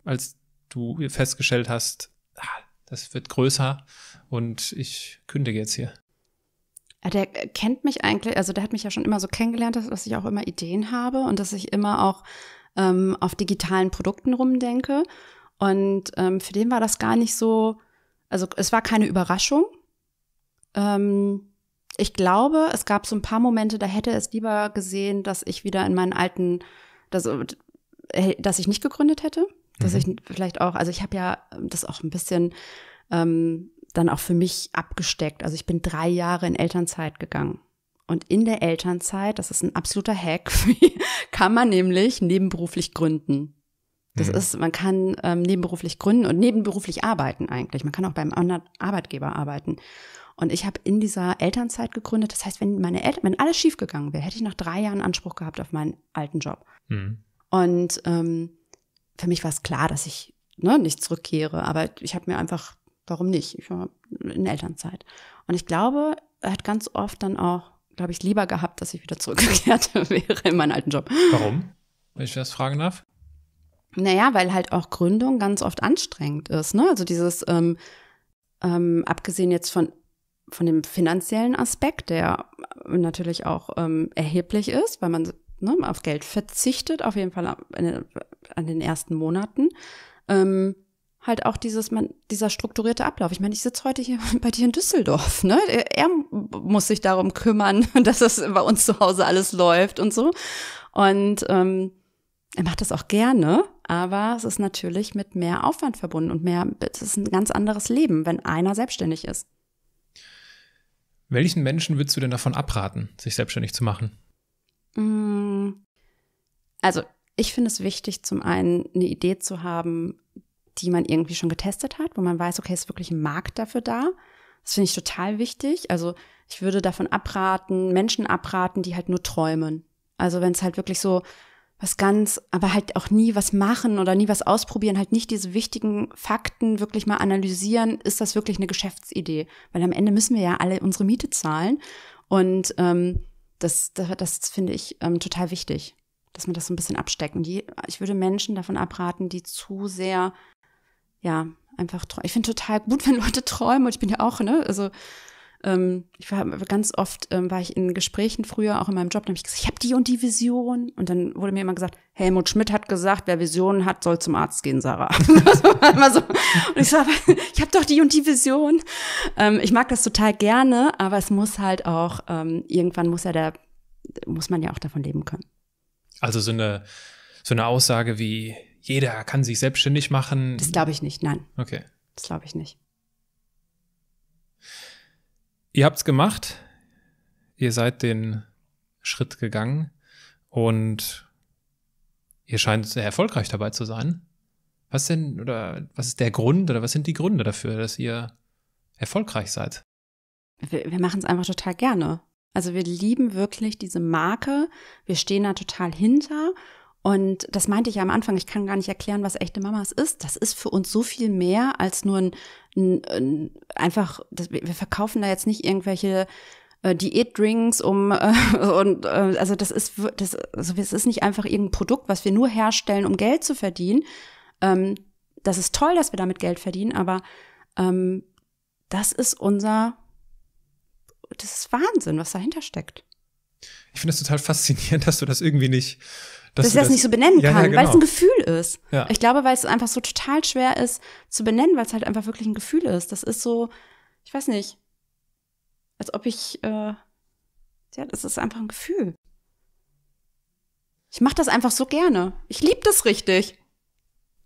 als du festgestellt hast, ah, das wird größer und ich kündige jetzt hier? Der kennt mich eigentlich, also der hat mich ja schon immer so kennengelernt, dass ich auch immer Ideen habe und dass ich immer auch ähm, auf digitalen Produkten rumdenke. Und ähm, für den war das gar nicht so, also es war keine Überraschung. Ähm, ich glaube, es gab so ein paar Momente, da hätte es lieber gesehen, dass ich wieder in meinen alten, dass, äh, dass ich nicht gegründet hätte. Dass mhm. ich vielleicht auch, also ich habe ja das auch ein bisschen ähm, dann auch für mich abgesteckt. Also ich bin drei Jahre in Elternzeit gegangen. Und in der Elternzeit, das ist ein absoluter Hack, [laughs] kann man nämlich nebenberuflich gründen. Das mhm. ist, man kann ähm, nebenberuflich gründen und nebenberuflich arbeiten eigentlich. Man kann auch beim anderen Arbeitgeber arbeiten. Und ich habe in dieser Elternzeit gegründet. Das heißt, wenn meine Eltern, wenn alles schiefgegangen wäre, hätte ich nach drei Jahren Anspruch gehabt auf meinen alten Job. Mhm. Und ähm, für mich war es klar, dass ich ne, nicht zurückkehre, aber ich habe mir einfach, warum nicht? Ich war in Elternzeit. Und ich glaube, er hat ganz oft dann auch, glaube ich, lieber gehabt, dass ich wieder zurückgekehrt [laughs] wäre in meinen alten Job. Warum? Wenn ich das fragen darf? Naja, weil halt auch Gründung ganz oft anstrengend ist. Ne? Also dieses, ähm, ähm, abgesehen jetzt von von dem finanziellen Aspekt, der natürlich auch ähm, erheblich ist, weil man ne, auf Geld verzichtet, auf jeden Fall an den ersten Monaten. Ähm, halt auch dieses, man, dieser strukturierte Ablauf. Ich meine, ich sitze heute hier [laughs] bei dir in Düsseldorf, ne? Er muss sich darum kümmern, [laughs] dass das bei uns zu Hause alles läuft und so. Und ähm, er macht das auch gerne, aber es ist natürlich mit mehr Aufwand verbunden und mehr, es ist ein ganz anderes Leben, wenn einer selbstständig ist. Welchen Menschen würdest du denn davon abraten, sich selbstständig zu machen? Mm. Also ich finde es wichtig, zum einen eine Idee zu haben, die man irgendwie schon getestet hat, wo man weiß, okay, ist wirklich ein Markt dafür da. Das finde ich total wichtig. Also ich würde davon abraten, Menschen abraten, die halt nur träumen. Also wenn es halt wirklich so was ganz, aber halt auch nie was machen oder nie was ausprobieren, halt nicht diese wichtigen Fakten wirklich mal analysieren, ist das wirklich eine Geschäftsidee? Weil am Ende müssen wir ja alle unsere Miete zahlen. Und ähm, das, das, das finde ich ähm, total wichtig, dass man das so ein bisschen abstecken. Die, ich würde Menschen davon abraten, die zu sehr, ja, einfach, ich finde total gut, [laughs] wenn Leute träumen und ich bin ja auch, ne, also ähm, ich war ganz oft, ähm, war ich in Gesprächen früher, auch in meinem Job, da habe ich gesagt, ich habe die und die Vision. Und dann wurde mir immer gesagt, Helmut Schmidt hat gesagt, wer Visionen hat, soll zum Arzt gehen, Sarah. [laughs] immer so. Und ich sage, [laughs] ich habe doch die und die Vision. Ähm, ich mag das total gerne, aber es muss halt auch, irgendwann muss ja der, muss man ja auch davon leben können. Also so eine, so eine Aussage wie, jeder kann sich selbstständig machen. Das glaube ich nicht, nein. Okay. Das glaube ich nicht ihr es gemacht. Ihr seid den Schritt gegangen und ihr scheint sehr erfolgreich dabei zu sein. Was denn oder was ist der Grund oder was sind die Gründe dafür, dass ihr erfolgreich seid? Wir, wir machen es einfach total gerne. Also wir lieben wirklich diese Marke, wir stehen da total hinter und das meinte ich ja am Anfang, ich kann gar nicht erklären, was echte Mamas ist. Das ist für uns so viel mehr als nur ein, ein, ein einfach, das, wir verkaufen da jetzt nicht irgendwelche äh, Diätdrinks um [laughs] äh, und äh, also das ist das also es ist nicht einfach irgendein Produkt, was wir nur herstellen, um Geld zu verdienen. Ähm, das ist toll, dass wir damit Geld verdienen, aber ähm, das ist unser, das ist Wahnsinn, was dahinter steckt. Ich finde es total faszinierend, [laughs] dass du das irgendwie nicht dass, dass ich das, nicht so benennen ja, kann, ja, genau. weil es ein Gefühl ist. Ja. Ich glaube, weil es einfach so total schwer ist zu benennen, weil es halt einfach wirklich ein Gefühl ist. Das ist so, ich weiß nicht, als ob ich, äh, ja, das ist einfach ein Gefühl. Ich mache das einfach so gerne. Ich liebe das richtig.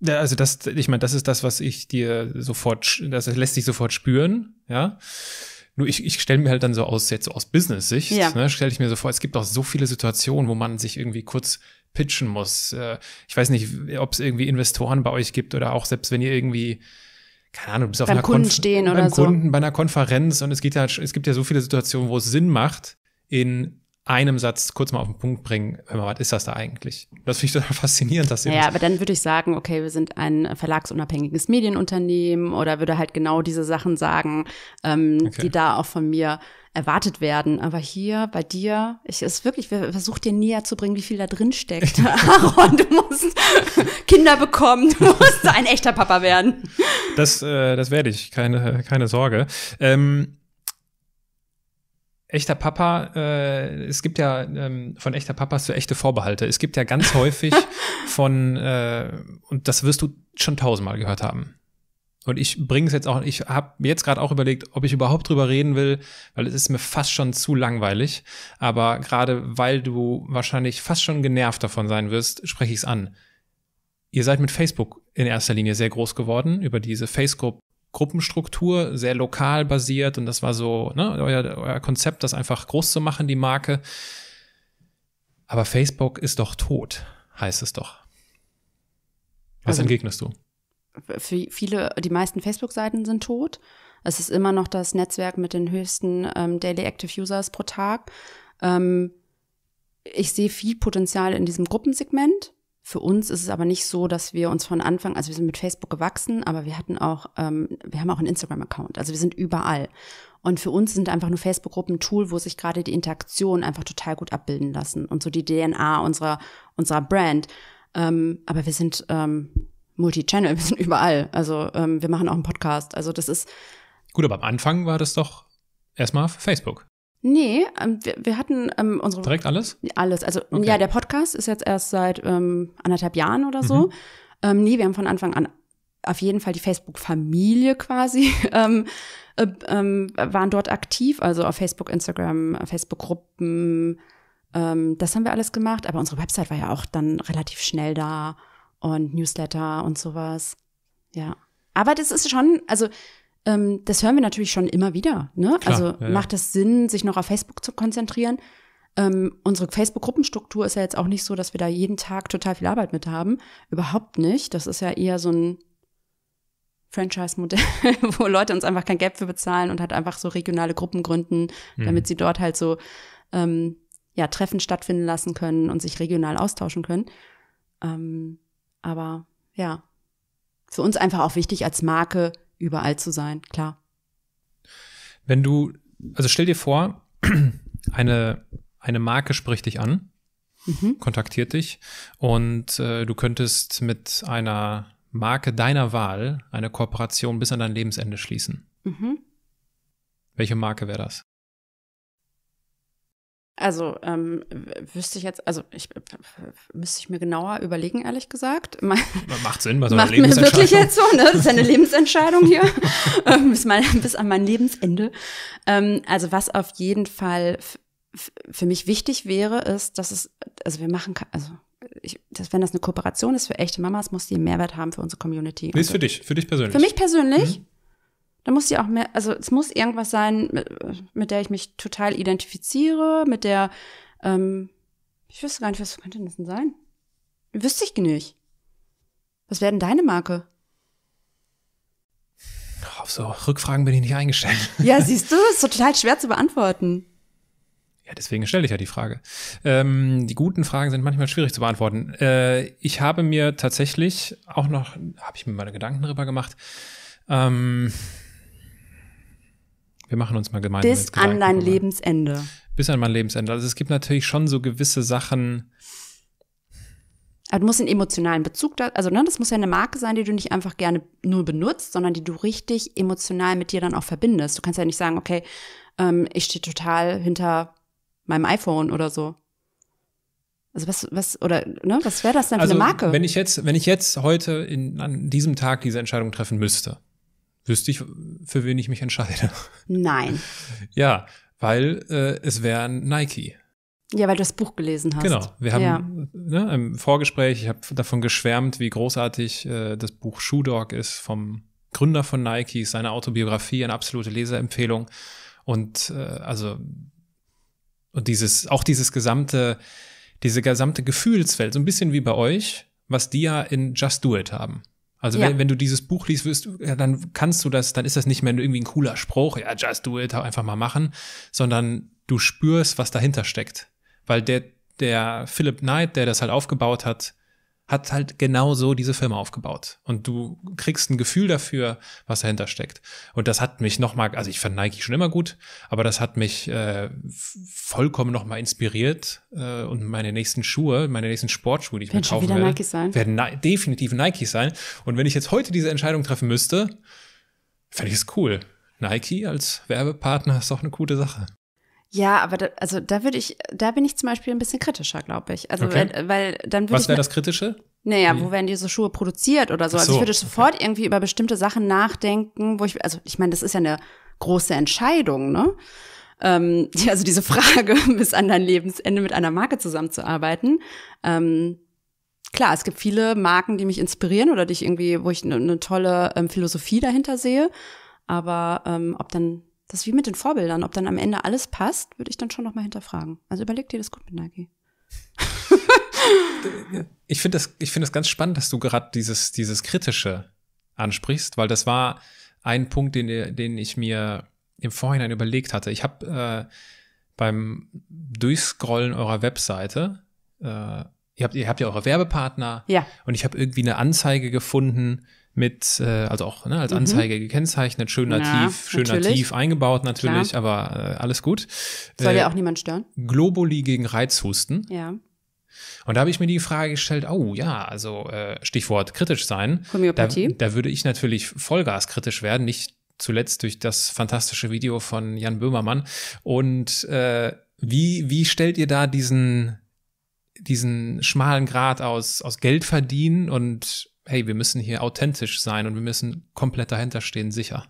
Ja, also das, ich meine, das ist das, was ich dir sofort, das lässt sich sofort spüren, ja. Nur ich, ich stelle mir halt dann so aus, jetzt so aus Business-Sicht, ja. ne, stelle ich mir so vor, es gibt auch so viele Situationen, wo man sich irgendwie kurz pitchen muss. Äh, ich weiß nicht, ob es irgendwie Investoren bei euch gibt oder auch selbst wenn ihr irgendwie keine Ahnung, du bist beim auf einer Kunden Konf stehen oder beim so. Kunden bei einer Konferenz und es geht ja es gibt ja so viele Situationen, wo es Sinn macht, in einem Satz kurz mal auf den Punkt bringen, mal, was ist das da eigentlich? Das finde ich total faszinierend, dass ihr Ja, das aber dann würde ich sagen, okay, wir sind ein verlagsunabhängiges Medienunternehmen oder würde halt genau diese Sachen sagen, ähm, okay. die da auch von mir erwartet werden. Aber hier bei dir, ich ist wirklich, wir versuchen dir näher zu bringen, wie viel da drin steckt. [laughs] Aaron, du musst Kinder bekommen, du musst ein echter Papa werden. Das, äh, das werde ich, keine, keine Sorge. Ähm echter Papa, äh, es gibt ja ähm, von echter Papas zu echte Vorbehalte. Es gibt ja ganz häufig [laughs] von, äh, und das wirst du schon tausendmal gehört haben, und ich bringe es jetzt auch, ich habe jetzt gerade auch überlegt, ob ich überhaupt drüber reden will, weil es ist mir fast schon zu langweilig. Aber gerade weil du wahrscheinlich fast schon genervt davon sein wirst, spreche ich es an. Ihr seid mit Facebook in erster Linie sehr groß geworden, über diese Facebook Gruppenstruktur, sehr lokal basiert und das war so ne, euer, euer Konzept, das einfach groß zu machen, die Marke. Aber Facebook ist doch tot, heißt es doch. Was also, entgegnest du? für viele, die meisten Facebook-Seiten sind tot. Es ist immer noch das Netzwerk mit den höchsten ähm, Daily Active Users pro Tag. Ähm, ich sehe viel Potenzial in diesem Gruppensegment. Für uns ist es aber nicht so, dass wir uns von Anfang, also wir sind mit Facebook gewachsen, aber wir hatten auch, ähm, wir haben auch einen Instagram-Account. Also wir sind überall. Und für uns sind einfach nur Facebook-Gruppen ein Tool, wo sich gerade die Interaktion einfach total gut abbilden lassen und so die DNA unserer, unserer Brand. Ähm, aber wir sind ähm, Multichannel, [laughs] wir sind überall. Also ähm, wir machen auch einen Podcast. Also das ist. Gut, aber am Anfang war das doch erstmal Facebook. Nee, ähm, wir, wir, hatten ähm, unsere. Direkt alles? Alles. Also okay. ja, der Podcast ist jetzt erst seit ähm, anderthalb Jahren oder so. Mhm. Ähm, nee, wir haben von Anfang an auf jeden Fall die Facebook-Familie quasi, [laughs] ähm, äh, ähm, waren dort aktiv, also auf Facebook, Instagram, Facebook-Gruppen. Ähm, das haben wir alles gemacht, aber unsere Website war ja auch dann relativ schnell da und Newsletter und sowas. Ja. Aber das ist schon, also ähm, das hören wir natürlich schon immer wieder. Ne? Klar, also ja, macht es Sinn, sich noch auf Facebook zu konzentrieren? Ähm, unsere Facebook-Gruppenstruktur ist ja jetzt auch nicht so, dass wir da jeden Tag total viel Arbeit mit haben. Überhaupt nicht. Das ist ja eher so ein Franchise-Modell, [laughs] wo Leute uns einfach kein Geld für bezahlen und halt einfach so regionale Gruppen gründen, mhm. damit sie dort halt so ähm, ja, Treffen stattfinden lassen können und sich regional austauschen können. Ähm, aber ja, für uns einfach auch wichtig, als Marke überall zu sein, klar. Wenn du, also stell dir vor, [clears throat] eine, eine Marke spricht dich an, mhm. kontaktiert dich und äh, du könntest mit einer Marke deiner Wahl eine Kooperation bis an dein Lebensende schließen. Mhm. Welche Marke wäre das? Also ähm, wüsste ich jetzt, also ich müsste ich mir genauer überlegen, ehrlich gesagt. [laughs] macht Sinn, bei so einer macht Lebensentscheidung. Mir wirklich jetzt so, ne? Das ist eine [laughs] Lebensentscheidung hier. bis, [laughs] ähm, mein, bis an mein Lebensende. Ähm, also was auf jeden Fall für mich wichtig wäre, ist, dass es, also wir machen, also ich, dass, wenn das eine Kooperation ist für echte Mamas, muss die einen Mehrwert haben für unsere Community. Nee, ist also für dich, für dich persönlich. Für mich persönlich. Mhm. Da muss ja auch mehr, also es muss irgendwas sein, mit, mit der ich mich total identifiziere, mit der, ähm, ich wüsste gar nicht, was könnte das denn sein? Wüsste ich nicht. Was wäre denn deine Marke? Auf so Rückfragen bin ich nicht eingestellt. [laughs] Ja, siehst du, ist total schwer zu beantworten. Ja, deswegen stelle ich ja die Frage. Ähm, die guten Fragen sind manchmal schwierig zu beantworten. Äh, ich habe mir tatsächlich auch noch, habe ich mir meine Gedanken darüber gemacht, ähm, wir machen uns mal gemeinsam. Bis an dein oder? Lebensende. Bis an mein Lebensende. Also es gibt natürlich schon so gewisse Sachen. Also du musst einen emotionalen Bezug da, also ne, das muss ja eine Marke sein, die du nicht einfach gerne nur benutzt, sondern die du richtig emotional mit dir dann auch verbindest. Du kannst ja nicht sagen, okay, ähm, ich stehe total hinter meinem iPhone oder so. Also was, was, oder ne, was wäre das denn also, für eine also Marke? Wenn ich jetzt, wenn ich jetzt heute in, an diesem Tag diese Entscheidung treffen müsste, wüsste ich, für wen ich mich entscheide. Nein. Ja, weil äh, es wären Nike. Ja, weil du das Buch gelesen hast. Genau. Wir haben ja. ne, im Vorgespräch, ich habe davon geschwärmt, wie großartig äh, das Buch Shoe Dog ist vom Gründer von Nike, seine Autobiografie, eine absolute Leserempfehlung. Und äh, also und dieses, auch dieses gesamte, diese gesamte Gefühlswelt, so ein bisschen wie bei euch, was die ja in Just Do It haben. Also ja. wenn, wenn du dieses Buch liest, wirst, ja, dann kannst du das, dann ist das nicht mehr irgendwie ein cooler Spruch, ja, just do it, einfach mal machen, sondern du spürst, was dahinter steckt. Weil der, der Philip Knight, der das halt aufgebaut hat, hat halt genau so diese Firma aufgebaut. Und du kriegst ein Gefühl dafür, was dahinter steckt. Und das hat mich nochmal, also ich fand Nike schon immer gut, aber das hat mich äh, vollkommen nochmal inspiriert. Äh, und meine nächsten Schuhe, meine nächsten Sportschuhe, die ich Wird mir kaufen werde, Nike sein. werden Na definitiv Nike sein. Und wenn ich jetzt heute diese Entscheidung treffen müsste, fände ich es cool. Nike als Werbepartner ist doch eine gute Sache. Ja, aber da, also da würde ich, da bin ich zum Beispiel ein bisschen kritischer, glaube ich. Also okay. weil, äh, weil dann würde Was wäre das Kritische? Naja, Wie? wo werden diese Schuhe produziert oder so? so also ich würde sofort okay. irgendwie über bestimmte Sachen nachdenken, wo ich, also ich meine, das ist ja eine große Entscheidung, ne? Ähm, die, [laughs] also diese Frage, [laughs] bis an dein Lebensende mit einer Marke zusammenzuarbeiten. Ähm, klar, es gibt viele Marken, die mich inspirieren oder die ich irgendwie, wo ich eine ne tolle ähm, Philosophie dahinter sehe. Aber ähm, ob dann das ist wie mit den Vorbildern, ob dann am Ende alles passt, würde ich dann schon nochmal hinterfragen. Also überleg dir das gut mit Nagi. [laughs] ich finde das, ich das ganz spannend, dass du gerade dieses, dieses Kritische ansprichst, weil das war ein Punkt, den, den ich mir im Vorhinein überlegt hatte. Ich habe äh, beim Durchscrollen eurer Webseite, äh, ihr, habt, ihr habt ja eure Werbepartner ja. und ich habe irgendwie eine Anzeige gefunden, mit, äh, also auch ne, als mhm. Anzeige mhm. gekennzeichnet, schön nativ, Na, schön nativ eingebaut natürlich, Klar. aber äh, alles gut. Soll ja äh, auch niemand stören. Globuli gegen Reizhusten. Ja. Und da habe ich mir die Frage gestellt, oh ja, also äh, Stichwort kritisch sein. Homöopathie. Da, da würde ich natürlich Vollgas kritisch werden, nicht zuletzt durch das fantastische Video von Jan Böhmermann. Und äh, wie, wie stellt ihr da diesen, diesen schmalen Grad aus, aus Geld verdienen und hey, wir müssen hier authentisch sein und wir müssen komplett dahinter stehen, sicher?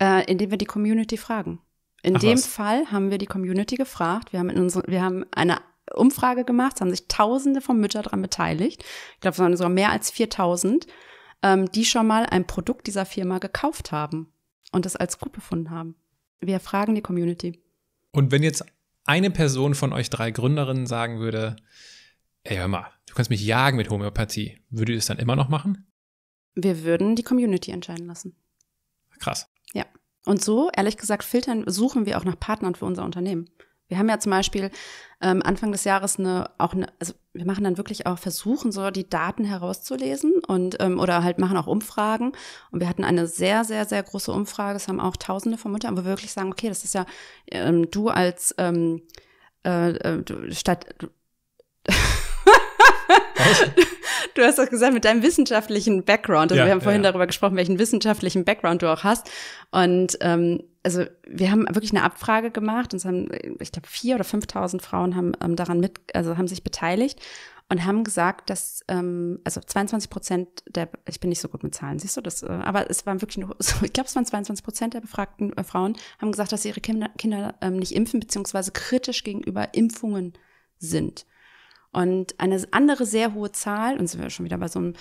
Äh, indem wir die Community fragen. In Ach, dem was? Fall haben wir die Community gefragt. Wir haben, in unsere, wir haben eine Umfrage gemacht, es haben sich Tausende von Müttern daran beteiligt. Ich glaube, es waren sogar mehr als 4000, ähm, die schon mal ein Produkt dieser Firma gekauft haben und es als gut befunden haben. Wir fragen die Community. Und wenn jetzt eine Person von euch drei Gründerinnen sagen würde, ey, hör mal, du kannst mich jagen mit Homöopathie, würdet ihr es dann immer noch machen? Wir würden die Community entscheiden lassen. Krass. Ja. Und so, ehrlich gesagt, filtern, suchen wir auch nach Partnern für unser Unternehmen. Wir haben ja zum Beispiel ähm, Anfang des Jahres eine, auch eine, also wir machen dann wirklich auch versuchen, so die Daten herauszulesen und ähm, oder halt machen auch Umfragen. Und wir hatten eine sehr, sehr, sehr große Umfrage. Es haben auch Tausende von Müttern, wo wir wirklich sagen, okay, das ist ja ähm, du als ähm, äh, äh du, statt [laughs] du hast doch gesagt, mit deinem wissenschaftlichen Background, also ja, wir haben vorhin ja. darüber gesprochen, welchen wissenschaftlichen Background du auch hast. Und ähm, also wir haben wirklich eine Abfrage gemacht und es haben, ich glaube, vier oder 5.000 Frauen haben ähm, daran mit, also haben sich beteiligt und haben gesagt, dass ähm, also 22 Prozent der, ich bin nicht so gut mit Zahlen, siehst du das? Äh, aber es waren wirklich, nur, [laughs] so, ich glaube, es waren 22 Prozent der befragten äh, Frauen haben gesagt, dass ihre Kinder, Kinder ähm, nicht impfen beziehungsweise kritisch gegenüber Impfungen sind. Und eine andere sehr hohe Zahl, und sind wir schon wieder bei so einem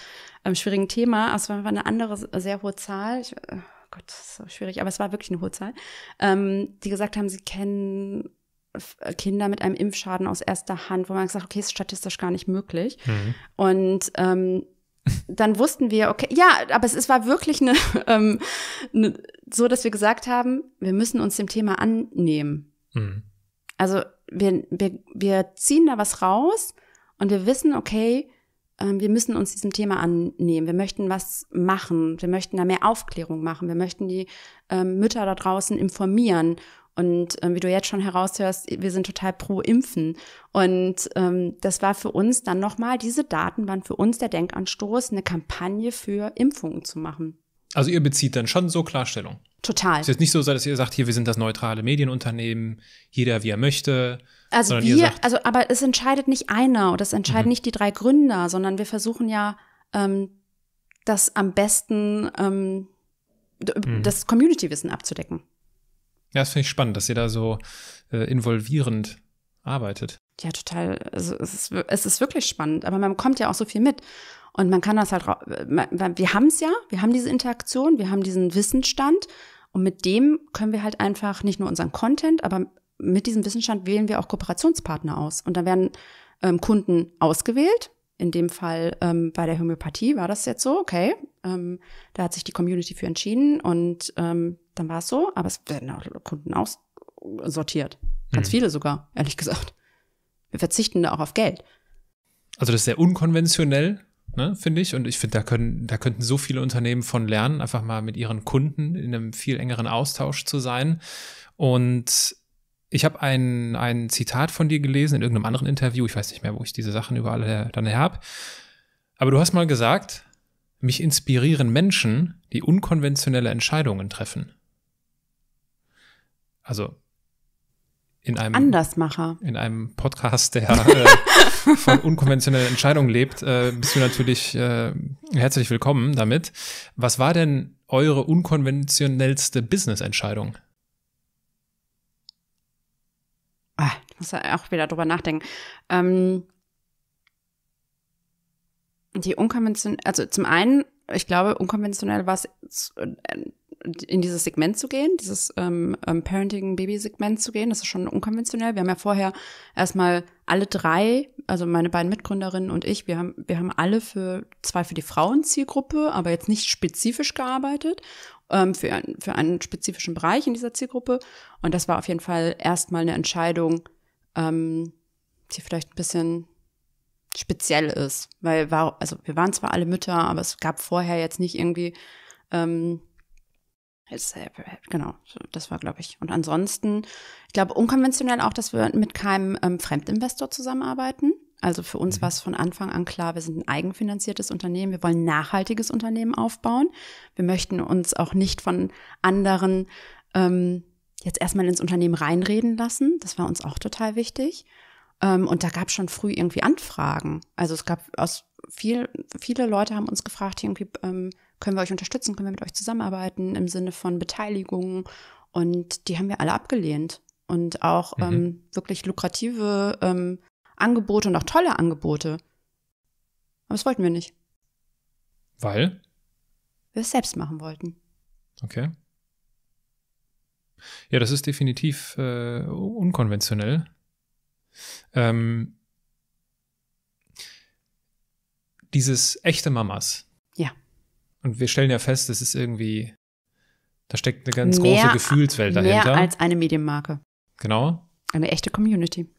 ähm, schwierigen Thema, also war eine andere sehr hohe Zahl, ich, oh Gott, das ist so schwierig, aber es war wirklich eine hohe Zahl, ähm, die gesagt haben, sie kennen äh, Kinder mit einem Impfschaden aus erster Hand, wo man gesagt, hat, okay, ist statistisch gar nicht möglich. Mhm. Und ähm, dann wussten wir, okay, ja, aber es, es war wirklich eine, [laughs] ähm, eine, so, dass wir gesagt haben, wir müssen uns dem Thema annehmen. Mhm. Also wir, wir, wir ziehen da was raus und wir wissen, okay, ähm, wir müssen uns diesem Thema annehmen. Wir möchten was machen. Wir möchten da mehr Aufklärung machen. Wir möchten die ähm, Mütter da draußen informieren. Und ähm, wie du jetzt schon heraushörst, wir sind total pro Impfen. Und ähm, das war für uns dann nochmal, diese Daten waren für uns der Denkanstoß, eine Kampagne für Impfungen zu machen. Also ihr bezieht dann schon so Klarstellung. Total. Es ist jetzt nicht so, dass ihr sagt, hier, wir sind das neutrale Medienunternehmen, jeder wie er möchte. Also wir, also aber es entscheidet nicht einer oder es entscheiden mhm. nicht die drei Gründer, sondern wir versuchen ja, ähm, das am besten ähm, mhm. das Community-Wissen abzudecken. Ja, das finde ich spannend, dass ihr da so äh, involvierend arbeitet. Ja, total. Also es ist, es ist wirklich spannend, aber man kommt ja auch so viel mit. Und man kann das halt, äh, wir haben es ja, wir haben diese Interaktion, wir haben diesen Wissensstand und mit dem können wir halt einfach nicht nur unseren Content, aber mit diesem Wissensstand wählen wir auch Kooperationspartner aus. Und da werden ähm, Kunden ausgewählt. In dem Fall ähm, bei der Homöopathie war das jetzt so, okay, ähm, da hat sich die Community für entschieden und ähm, dann war es so, aber es werden auch Kunden aussortiert. Ganz mhm. viele sogar, ehrlich gesagt. Wir verzichten da auch auf Geld. Also das ist sehr unkonventionell, ne, finde ich. Und ich finde, da können, da könnten so viele Unternehmen von lernen, einfach mal mit ihren Kunden in einem viel engeren Austausch zu sein. Und ich habe ein, ein Zitat von dir gelesen in irgendeinem anderen Interview. Ich weiß nicht mehr, wo ich diese Sachen überall dann her habe. Aber du hast mal gesagt, mich inspirieren Menschen, die unkonventionelle Entscheidungen treffen. Also in einem Andersmacher. In einem Podcast, der äh, von [laughs] unkonventionellen Entscheidungen lebt, äh, bist du natürlich äh, herzlich willkommen damit. Was war denn eure unkonventionellste Business-Entscheidung? Ah, ich muss ja auch wieder drüber nachdenken. Ähm, die unkonventionell, also zum einen, ich glaube, unkonventionell war es äh, in dieses Segment zu gehen, dieses ähm, ähm, Parenting-Baby-Segment zu gehen. Das ist schon unkonventionell. Wir haben ja vorher erstmal alle drei, also meine beiden Mitgründerinnen und ich, wir haben, wir haben alle für, zwar für die Frauenzielgruppe, aber jetzt nicht spezifisch gearbeitet, ähm, für, ein, für einen spezifischen Bereich in dieser Zielgruppe. Und das war auf jeden Fall erstmal eine Entscheidung, ähm, die vielleicht ein bisschen speziell ist, weil war, also wir waren zwar alle Mütter, aber es gab vorher jetzt nicht irgendwie ähm, Genau, das war, glaube ich. Und ansonsten, ich glaube, unkonventionell auch, dass wir mit keinem ähm, Fremdinvestor zusammenarbeiten. Also für uns mhm. war es von Anfang an klar, wir sind ein eigenfinanziertes Unternehmen, wir wollen ein nachhaltiges Unternehmen aufbauen. Wir möchten uns auch nicht von anderen ähm, jetzt erstmal ins Unternehmen reinreden lassen. Das war uns auch total wichtig. Ähm, und da gab es schon früh irgendwie Anfragen. Also es gab aus viel, viele Leute haben uns gefragt, irgendwie, ähm, können wir euch unterstützen, können wir mit euch zusammenarbeiten im Sinne von Beteiligung. Und die haben wir alle abgelehnt. Und auch mhm. ähm, wirklich lukrative ähm, Angebote und auch tolle Angebote. Aber das wollten wir nicht. Weil? Wir es selbst machen wollten. Okay. Ja, das ist definitiv äh, unkonventionell. Ähm, dieses echte Mamas, und wir stellen ja fest, es ist irgendwie, da steckt eine ganz mehr, große Gefühlswelt mehr dahinter. Mehr als eine Medienmarke. Genau. Eine echte Community.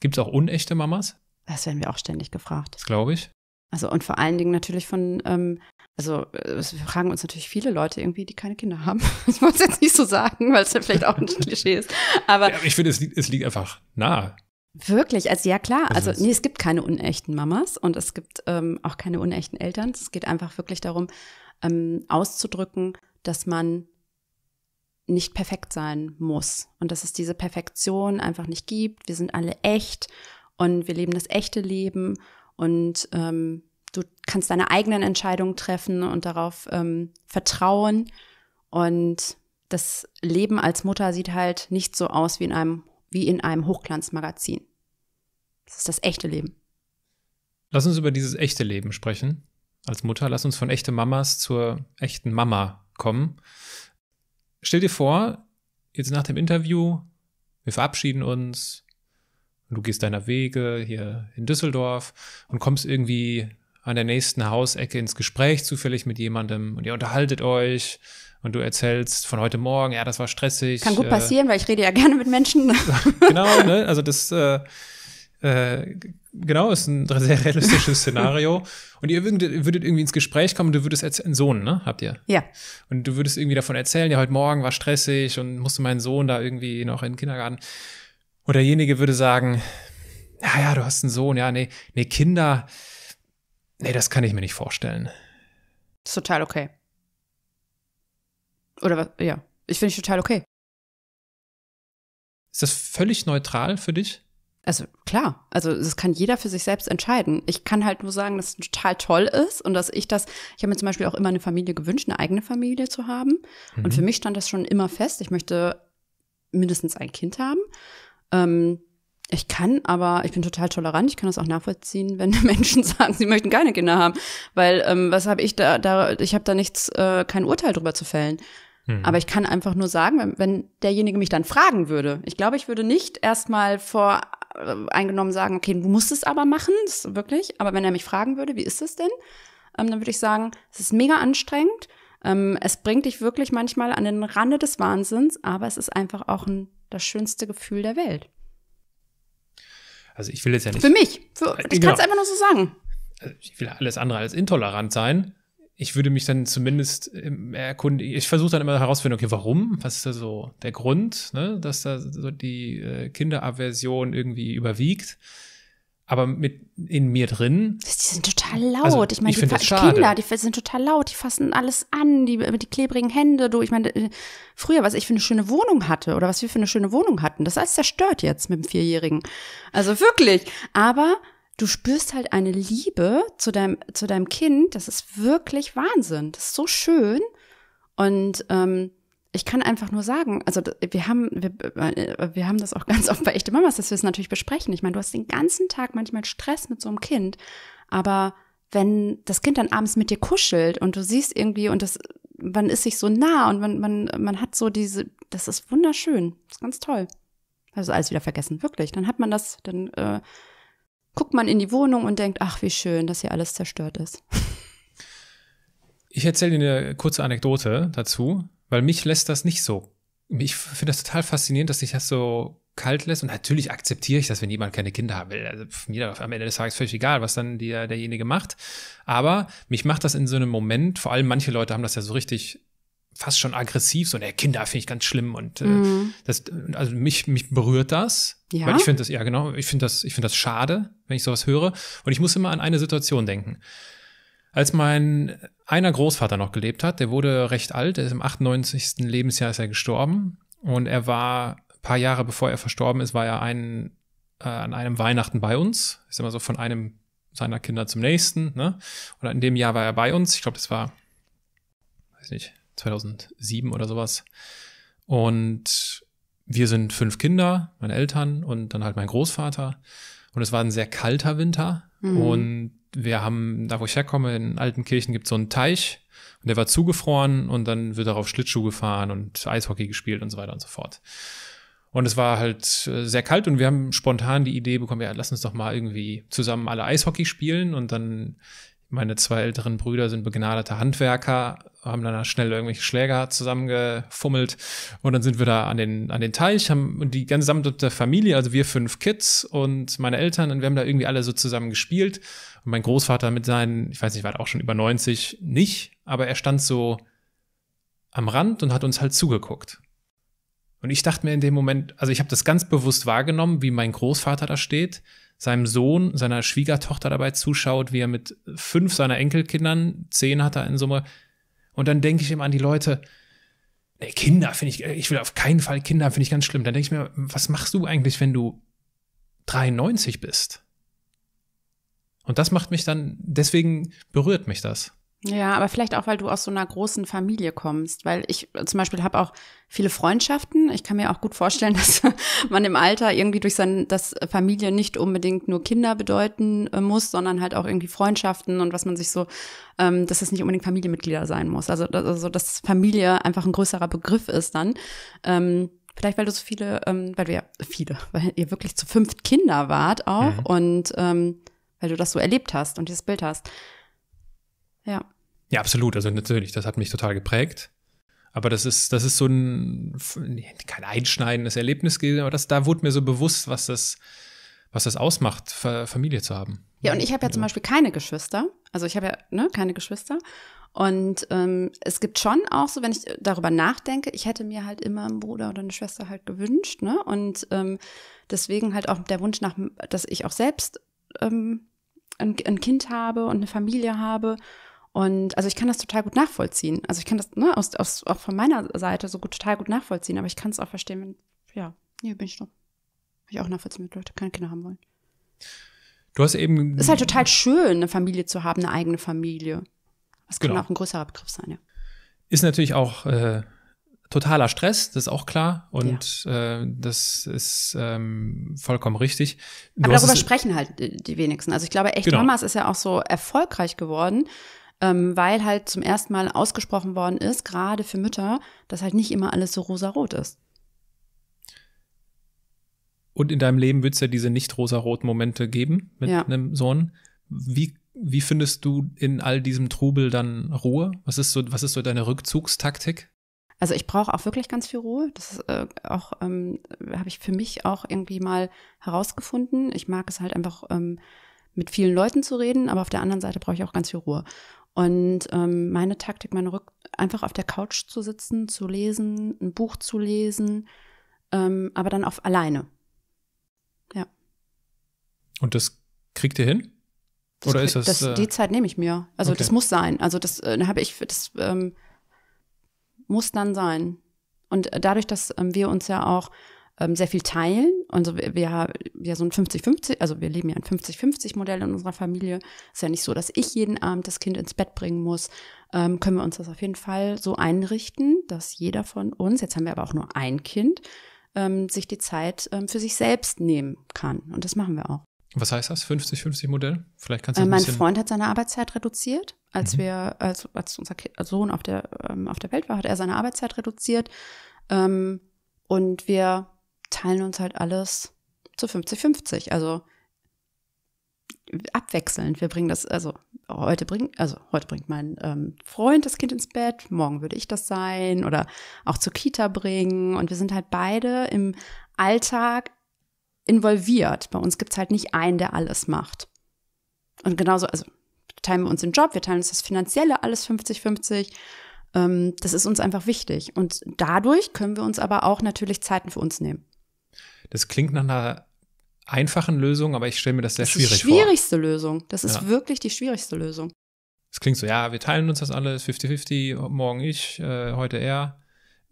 Gibt es auch unechte Mamas? Das werden wir auch ständig gefragt. Das glaube ich. Also und vor allen Dingen natürlich von, ähm, also wir fragen uns natürlich viele Leute irgendwie, die keine Kinder haben. [laughs] Ich wollte es jetzt nicht so sagen, weil es ja vielleicht auch ein [laughs] Klischee ist. Aber ja, ich finde, es liegt, es liegt einfach nahe. Wirklich, also ja klar, also, also nee, es gibt keine unechten Mamas und es gibt ähm, auch keine unechten Eltern. Es geht einfach wirklich darum, ähm, auszudrücken, dass man nicht perfekt sein muss und dass es diese Perfektion einfach nicht gibt. Wir sind alle echt und wir leben das echte Leben und ähm, du kannst deine eigenen Entscheidungen treffen und darauf ähm, vertrauen. Und das Leben als Mutter sieht halt nicht so aus wie in einem wie in einem Hochglanzmagazin. Das ist das echte Leben. Lass uns über dieses echte Leben sprechen. Als Mutter, lass uns von echten Mamas zur echten Mama kommen. Stell dir vor, jetzt nach dem Interview, wir verabschieden uns, du gehst deiner Wege hier in Düsseldorf und kommst irgendwie an der nächsten Hausecke ins Gespräch zufällig mit jemandem und ihr unterhaltet euch und du erzählst von heute Morgen, ja, das war stressig. Kann gut äh, passieren, weil ich rede ja [laughs] gerne mit Menschen. [laughs] genau, ne? Also das äh, äh, genau, ist ein sehr realistisches Szenario. Und ihr würdet, irgendwie ins Gespräch kommen, du würdest einen Sohn, ne? Habt ihr? Ja. Und du würdest irgendwie davon erzählen, ja, heute Morgen war stressig und musste meinen Sohn da irgendwie noch in den Kindergarten. Und derjenige würde sagen, ja, ja, du hast einen Sohn, ja, nee, nee, Kinder, nee, das kann ich mir nicht vorstellen. ist total okay. Oder was? Ja. Ich finde ich total okay. Ist das völlig neutral für dich? Also klar, also das kann jeder für sich selbst entscheiden. Ich kann halt nur sagen, dass es total toll ist und dass ich das, ich habe mir zum Beispiel auch immer eine Familie gewünscht, eine eigene Familie zu haben. Mhm. Und für mhm. mich stand das schon immer fest, ich möchte mindestens ein Kind haben. Ähm, ich kann, aber ich bin total tolerant. Ich kann das auch nachvollziehen, [laughs] wenn Menschen sagen, sie möchten keine Kinder haben, weil ähm, was habe ich da? da ich habe da nichts, äh, kein Urteil drüber zu fällen. Mhm. Aber ich kann einfach nur sagen, wenn, wenn derjenige mich dann fragen würde, ich glaube, ich würde nicht erstmal voreingenommen äh, sagen, okay, du musst es aber machen, das ist wirklich. Aber wenn er mich fragen würde, wie ist es denn, ähm, dann würde ich sagen, es ist mega anstrengend. Ähm, es bringt dich wirklich manchmal an den Rande des Wahnsinns, aber es ist einfach auch ein, das schönste Gefühl der Welt. Also ich will jetzt ja nicht. Für mich. Für, äh, ich genau. kann es einfach nur so sagen. Also ich will alles andere als intolerant sein, ich würde mich dann zumindest ähm, erkundigen, ich versuche dann immer herauszufinden, okay, warum, was ist da so der Grund, ne, dass da so die äh, Kinderaversion irgendwie überwiegt. Aber mit in mir drin. Die sind total laut. Also, ich meine, die, die Kinder, die sind total laut, die fassen alles an, die, die klebrigen Hände. Du, ich meine, äh, früher, was ich für eine schöne Wohnung hatte oder was wir für eine schöne Wohnung hatten, das alles zerstört jetzt mit dem Vierjährigen. Also wirklich. Aber du spürst halt eine Liebe zu deinem, zu deinem Kind. Das ist wirklich Wahnsinn. Das ist so schön. Und ähm, ich kann einfach nur sagen, also wir haben, wir, äh, wir haben das auch [laughs] ganz oft bei echte Mamas, dass wir es natürlich besprechen. Ich meine, du hast den ganzen Tag manchmal Stress mit so einem Kind, aber wenn das Kind dann abends mit dir kuschelt und du siehst irgendwie und das, man ist sich so nah und man, man, man hat so diese, das ist wunderschön, das ist ganz toll. Also alles wieder vergessen, wirklich. Dann hat man das, dann äh, guckt man in die Wohnung und denkt, ach, wie schön, dass hier alles zerstört ist. Ich erzähle dir eine kurze Anekdote dazu, weil mich lässt das nicht so. Ich finde das total faszinierend, dass sich das so kalt lässt. Und natürlich akzeptiere ich das, wenn jemand keine Kinder haben will. Also mir am Ende des Tages völlig egal, was dann der, derjenige macht. Aber mich macht das in so einem Moment, vor allem manche Leute haben das ja so richtig fast schon aggressiv, so, ne, Kinder finde ich ganz schlimm und äh, mhm. das, also mich, mich berührt das ja. Weil ich finde das, ja genau, ich finde das, ich das schade, wenn ich sowas höre. Und ich muss immer an eine Situation denken. Als mein einer Großvater noch gelebt hat, der wurde recht alt, er ist im 98. Lebensjahr ist er gestorben. Und er war ein paar Jahre bevor er verstorben ist, war er ein, äh, an einem Weihnachten bei uns. Ist immer so von einem seiner Kinder zum nächsten. Ne? Und in dem Jahr war er bei uns. Ich glaube, das war, weiß nicht, 2007 oder sowas. Und wir sind fünf Kinder, meine Eltern und dann halt mein Großvater. Und es war ein sehr kalter Winter. Mhm. Und wir haben, da wo ich herkomme, in Altenkirchen gibt es so einen Teich und der war zugefroren und dann wird darauf Schlittschuh gefahren und Eishockey gespielt und so weiter und so fort. Und es war halt äh, sehr kalt und wir haben spontan die Idee bekommen, ja, lass uns doch mal irgendwie zusammen alle Eishockey spielen und dann meine zwei älteren Brüder sind begnadete Handwerker, haben dann schnell irgendwelche Schläger zusammengefummelt und dann sind wir da an den, an den Teich, haben die gesamte Familie, also wir fünf Kids und meine Eltern und wir haben da irgendwie alle so zusammen gespielt und mein Großvater mit seinen, ich weiß nicht, war auch schon über 90, nicht, aber er stand so am Rand und hat uns halt zugeguckt. Und ich dachte mir in dem Moment, also ich habe das ganz bewusst wahrgenommen, wie mein Großvater da steht, seinem Sohn, seiner Schwiegertochter dabei zuschaut, wie er mit fünf seiner Enkelkindern, zehn hat er in Summe, und dann denke ich immer an die Leute, nee, Kinder finde ich, äh, ich will auf keinen Fall Kinder, finde ich ganz schlimm. Dann denke ich mir, was machst du eigentlich, wenn du 93 bist? Und das macht mich dann, deswegen berührt mich das. Ja, aber vielleicht auch, weil du aus so einer großen Familie kommst, weil ich zum Beispiel habe auch viele Freundschaften. Ich kann mir auch gut vorstellen, [laughs] dass man im Alter irgendwie durch sein, dass Familie nicht unbedingt nur Kinder bedeuten äh, muss, sondern halt auch irgendwie Freundschaften und was man sich so, ähm, dass es nicht unbedingt Familienmitglieder sein muss. Also, also dass Familie einfach ein größerer Begriff ist dann. Ähm, vielleicht weil du so viele, ähm, weil du ja viele, weil ihr wirklich zu fünf Kinder wart auch mhm. und ähm, weil du das so erlebt hast und dieses Bild hast. Ja. Ja, absolut. Also natürlich, das hat mich total geprägt. Aber das ist, das ist so ein kein einschneidendes Erlebnis gewesen, aber das, da wurde mir so bewusst, was das, was das ausmacht, Familie zu haben. Ja, und ich habe ja zum Beispiel keine Geschwister. Also ich habe ja ne, keine Geschwister. Und ähm, es gibt schon auch so, wenn ich darüber nachdenke, ich hätte mir halt immer einen Bruder oder eine Schwester halt gewünscht. Ne? Und ähm, deswegen halt auch der Wunsch nach, dass ich auch selbst ähm, ein, ein Kind habe und eine Familie habe. Und also ich kann das total gut nachvollziehen. Also ich kann das ne, aus, aus, auch von meiner Seite so gut total gut nachvollziehen, aber ich kann es auch verstehen, wenn, ja, nee, bin ich doch. ich auch nachvollziehen, wenn Leute keine Kinder haben wollen. Du hast eben. Ist halt total schön, eine Familie zu haben, eine eigene Familie. Das genau. kann auch ein größerer Begriff sein, ja. Ist natürlich auch äh, totaler Stress, das ist auch klar. Und ja. äh, das ist ähm, vollkommen richtig. Du Aber darüber sprechen halt äh, die wenigsten. Also ich glaube, echt genau. Mamas ist ja auch so erfolgreich geworden, ähm, weil halt zum ersten Mal ausgesprochen worden ist, gerade für Mütter, dass halt nicht immer alles so rosarot ist. Und in deinem Leben wird es ja diese nicht rosaroten Momente geben mit ja. einem Sohn. Wie, wie findest du in all diesem Trubel dann Ruhe? Was ist so, was ist so deine Rückzugstaktik? Also ich brauche auch wirklich ganz viel Ruhe. Das ist, äh, auch ähm, habe ich für mich auch irgendwie mal herausgefunden. Ich mag es halt einfach ähm, mit vielen Leuten zu reden, aber auf der anderen Seite brauche ich auch ganz viel Ruhe. Und ähm, meine Taktik, meine Rück einfach auf der Couch zu sitzen, zu lesen, ein Buch zu lesen, ähm, aber dann auf alleine. Ja. Und das kriegt ihr hin? Das Oder ist das, das Die äh, Zeit nehme ich mir. Also okay. das muss sein. Also das äh, habe ich, das ähm, muss dann sein. Und äh, dadurch, dass ähm, wir uns ja auch ähm, sehr viel teilen. Und wir, wir, wir so ein 50-50, also wir leben ja ein 50-50-Modell in unserer Familie. Ist ja nicht so, dass ich jeden Abend das Kind ins Bett bringen muss. Ähm, können wir uns das auf jeden Fall so einrichten, dass jeder von uns, jetzt haben wir aber auch nur ein Kind, ähm, sich die Zeit ähm, für sich selbst nehmen kann. Und das machen wir auch. Was heißt das? 50-50-Modell? Vielleicht kannst du äh, Mein Freund hat seine Arbeitszeit reduziert. Als mhm. wir, als, als unser Sohn auf der, ähm, auf der Welt war, hat er seine Arbeitszeit reduziert. Ähm, und wir teilen uns halt alles zu 50-50. Also abwechselnd. Wir bringen das, also heute bringt, also heute bringt mein ähm, Freund das Kind ins Bett, morgen würde ich das sein oder auch zur Kita bringen. Und wir sind halt beide im Alltag involviert. Bei uns gibt es halt nicht einen, der alles macht. Und genauso, also teilen wir uns den Job, wir teilen uns das Finanzielle alles 50-50. Ähm, das ist uns einfach wichtig. Und dadurch können wir uns aber auch natürlich Zeiten für uns nehmen. Das klingt nach einer einfachen Lösung, aber ich stelle mir das sehr das schwierig vor. Das ist die schwierigste vor. Lösung. Das ist ja. wirklich die schwierigste Lösung. Es klingt so, ja, wir teilen uns das alles, 50-50, morgen ich, äh, heute er.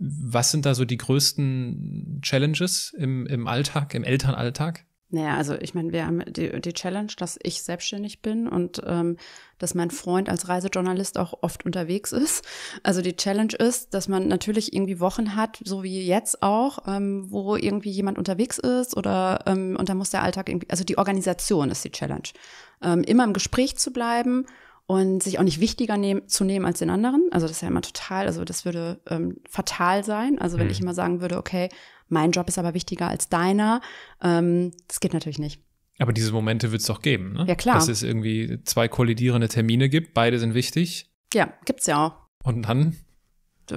Was sind da so die größten Challenges im, im Alltag, im Elternalltag? Naja, also ich meine, wir haben die, die, Challenge, dass ich selbstständig bin und ähm, dass mein Freund als Reisejournalist auch oft unterwegs ist. Also die Challenge ist, dass man natürlich irgendwie Wochen hat, so wie jetzt auch, ähm, wo irgendwie jemand unterwegs ist oder ähm, und da muss der Alltag irgendwie, also die Organisation ist die Challenge. Ähm, immer im Gespräch zu bleiben und sich auch nicht wichtiger nehm, zu nehmen als den anderen. Also das ist ja immer total, also das würde ähm, fatal sein. Also wenn ich hm. immer sagen würde, okay, mein Job ist aber wichtiger als deiner. Ähm, das geht natürlich nicht. Aber diese Momente wird es doch geben, ne? Ja, klar. Dass es irgendwie zwei kollidierende Termine gibt, beide sind wichtig. Ja, gibt's ja auch. Und dann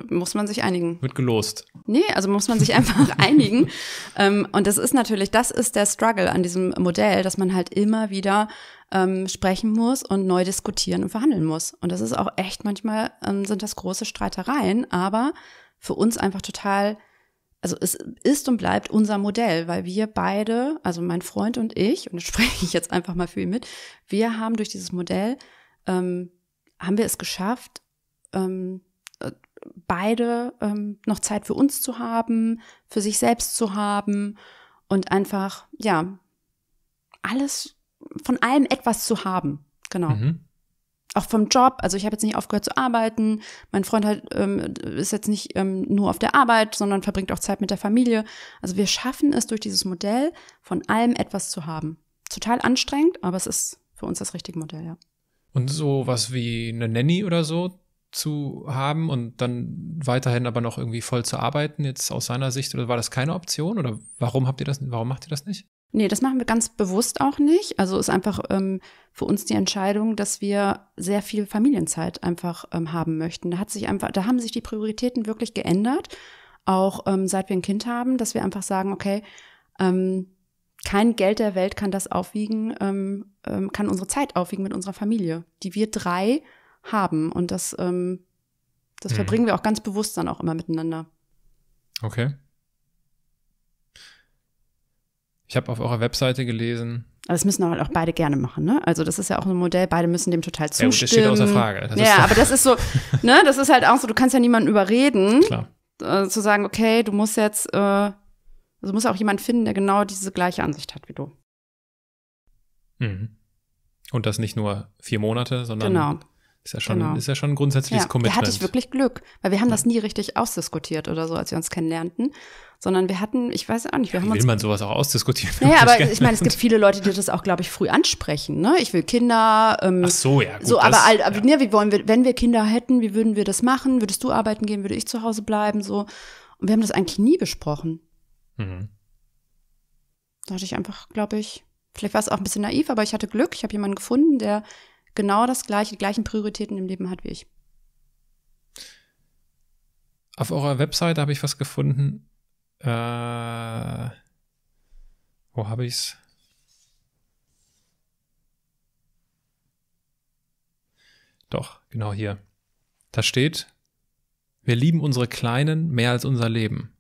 muss man sich einigen. Wird gelost. Nee, also muss man sich einfach [laughs] einigen. Ähm, und das ist natürlich, das ist der Struggle an diesem Modell, dass man halt immer wieder ähm, sprechen muss und neu diskutieren und verhandeln muss. Und das ist auch echt manchmal, ähm, sind das große Streitereien, aber für uns einfach total also es ist und bleibt unser Modell, weil wir beide, also mein Freund und ich, und das [laughs] spreche ich jetzt einfach mal für ihn mit, wir haben durch dieses Modell, ähm, haben wir es geschafft, ähm, äh, beide ähm, noch Zeit für uns zu haben, für sich selbst zu haben und einfach, ja, alles, von allem etwas zu haben. Genau. Mhm auch vom Job, also ich habe jetzt nicht aufgehört zu arbeiten, mein Freund halt ähm, ist jetzt nicht ähm, nur auf der Arbeit, sondern verbringt auch Zeit mit der Familie. Also wir schaffen es durch dieses Modell von allem etwas zu haben. Total anstrengend, aber es ist für uns das richtige Modell, ja. Und so was wie eine Nanny oder so zu haben und dann weiterhin aber noch irgendwie voll zu arbeiten, jetzt aus seiner Sicht, oder war das keine Option? Oder warum habt ihr das, warum macht ihr das nicht? Nee, das machen wir ganz bewusst auch nicht. Also ist einfach ähm, für uns die Entscheidung, dass wir sehr viel Familienzeit einfach ähm, haben möchten. Da hat sich einfach, da haben sich die Prioritäten wirklich geändert, auch ähm, seit wir ein Kind haben, dass wir einfach sagen, okay, ähm, kein Geld der Welt kann das aufwiegen, ähm, ähm, kann unsere Zeit aufwiegen mit unserer Familie, die wir drei haben. Und das, ähm, das mhm. verbringen wir auch ganz bewusst dann auch immer miteinander. Okay. Ich habe auf eurer Webseite gelesen. Aber das müssen auch beide gerne machen, ne? Also das ist ja auch ein Modell, beide müssen dem total zustimmen. Ja, gut, das steht außer Frage. Das ja, aber das ist so, [laughs] ne? Das ist halt auch so, du kannst ja niemanden überreden, äh, zu sagen, okay, du musst jetzt, äh, also musst auch jemand finden, der genau diese gleiche Ansicht hat wie du. Mhm. Und das nicht nur vier Monate, sondern genau. Ist ja schon, genau. ist ja schon ein grundsätzliches ja, Commitment. Da hatte ich wirklich Glück, weil wir haben ja. das nie richtig ausdiskutiert oder so, als wir uns kennenlernten sondern wir hatten, ich weiß auch nicht, wir ja, haben will uns. Will man sowas auch ausdiskutieren? Ja, naja, aber ich meine, es gibt viele Leute, die das auch, glaube ich, früh ansprechen. Ne? Ich will Kinder. Ähm, Ach so, ja. Gut, so, aber, das, aber ja. Ne, wie wollen wir, wenn wir Kinder hätten, wie würden wir das machen? Würdest du arbeiten gehen? Würde ich zu Hause bleiben? So. Und wir haben das eigentlich nie besprochen. Mhm. Da hatte ich einfach, glaube ich, vielleicht war es auch ein bisschen naiv, aber ich hatte Glück. Ich habe jemanden gefunden, der genau das gleiche, die gleichen Prioritäten im Leben hat wie ich. Auf eurer Webseite habe ich was gefunden. Äh, wo habe ich es? Doch, genau hier. Da steht, wir lieben unsere Kleinen mehr als unser Leben.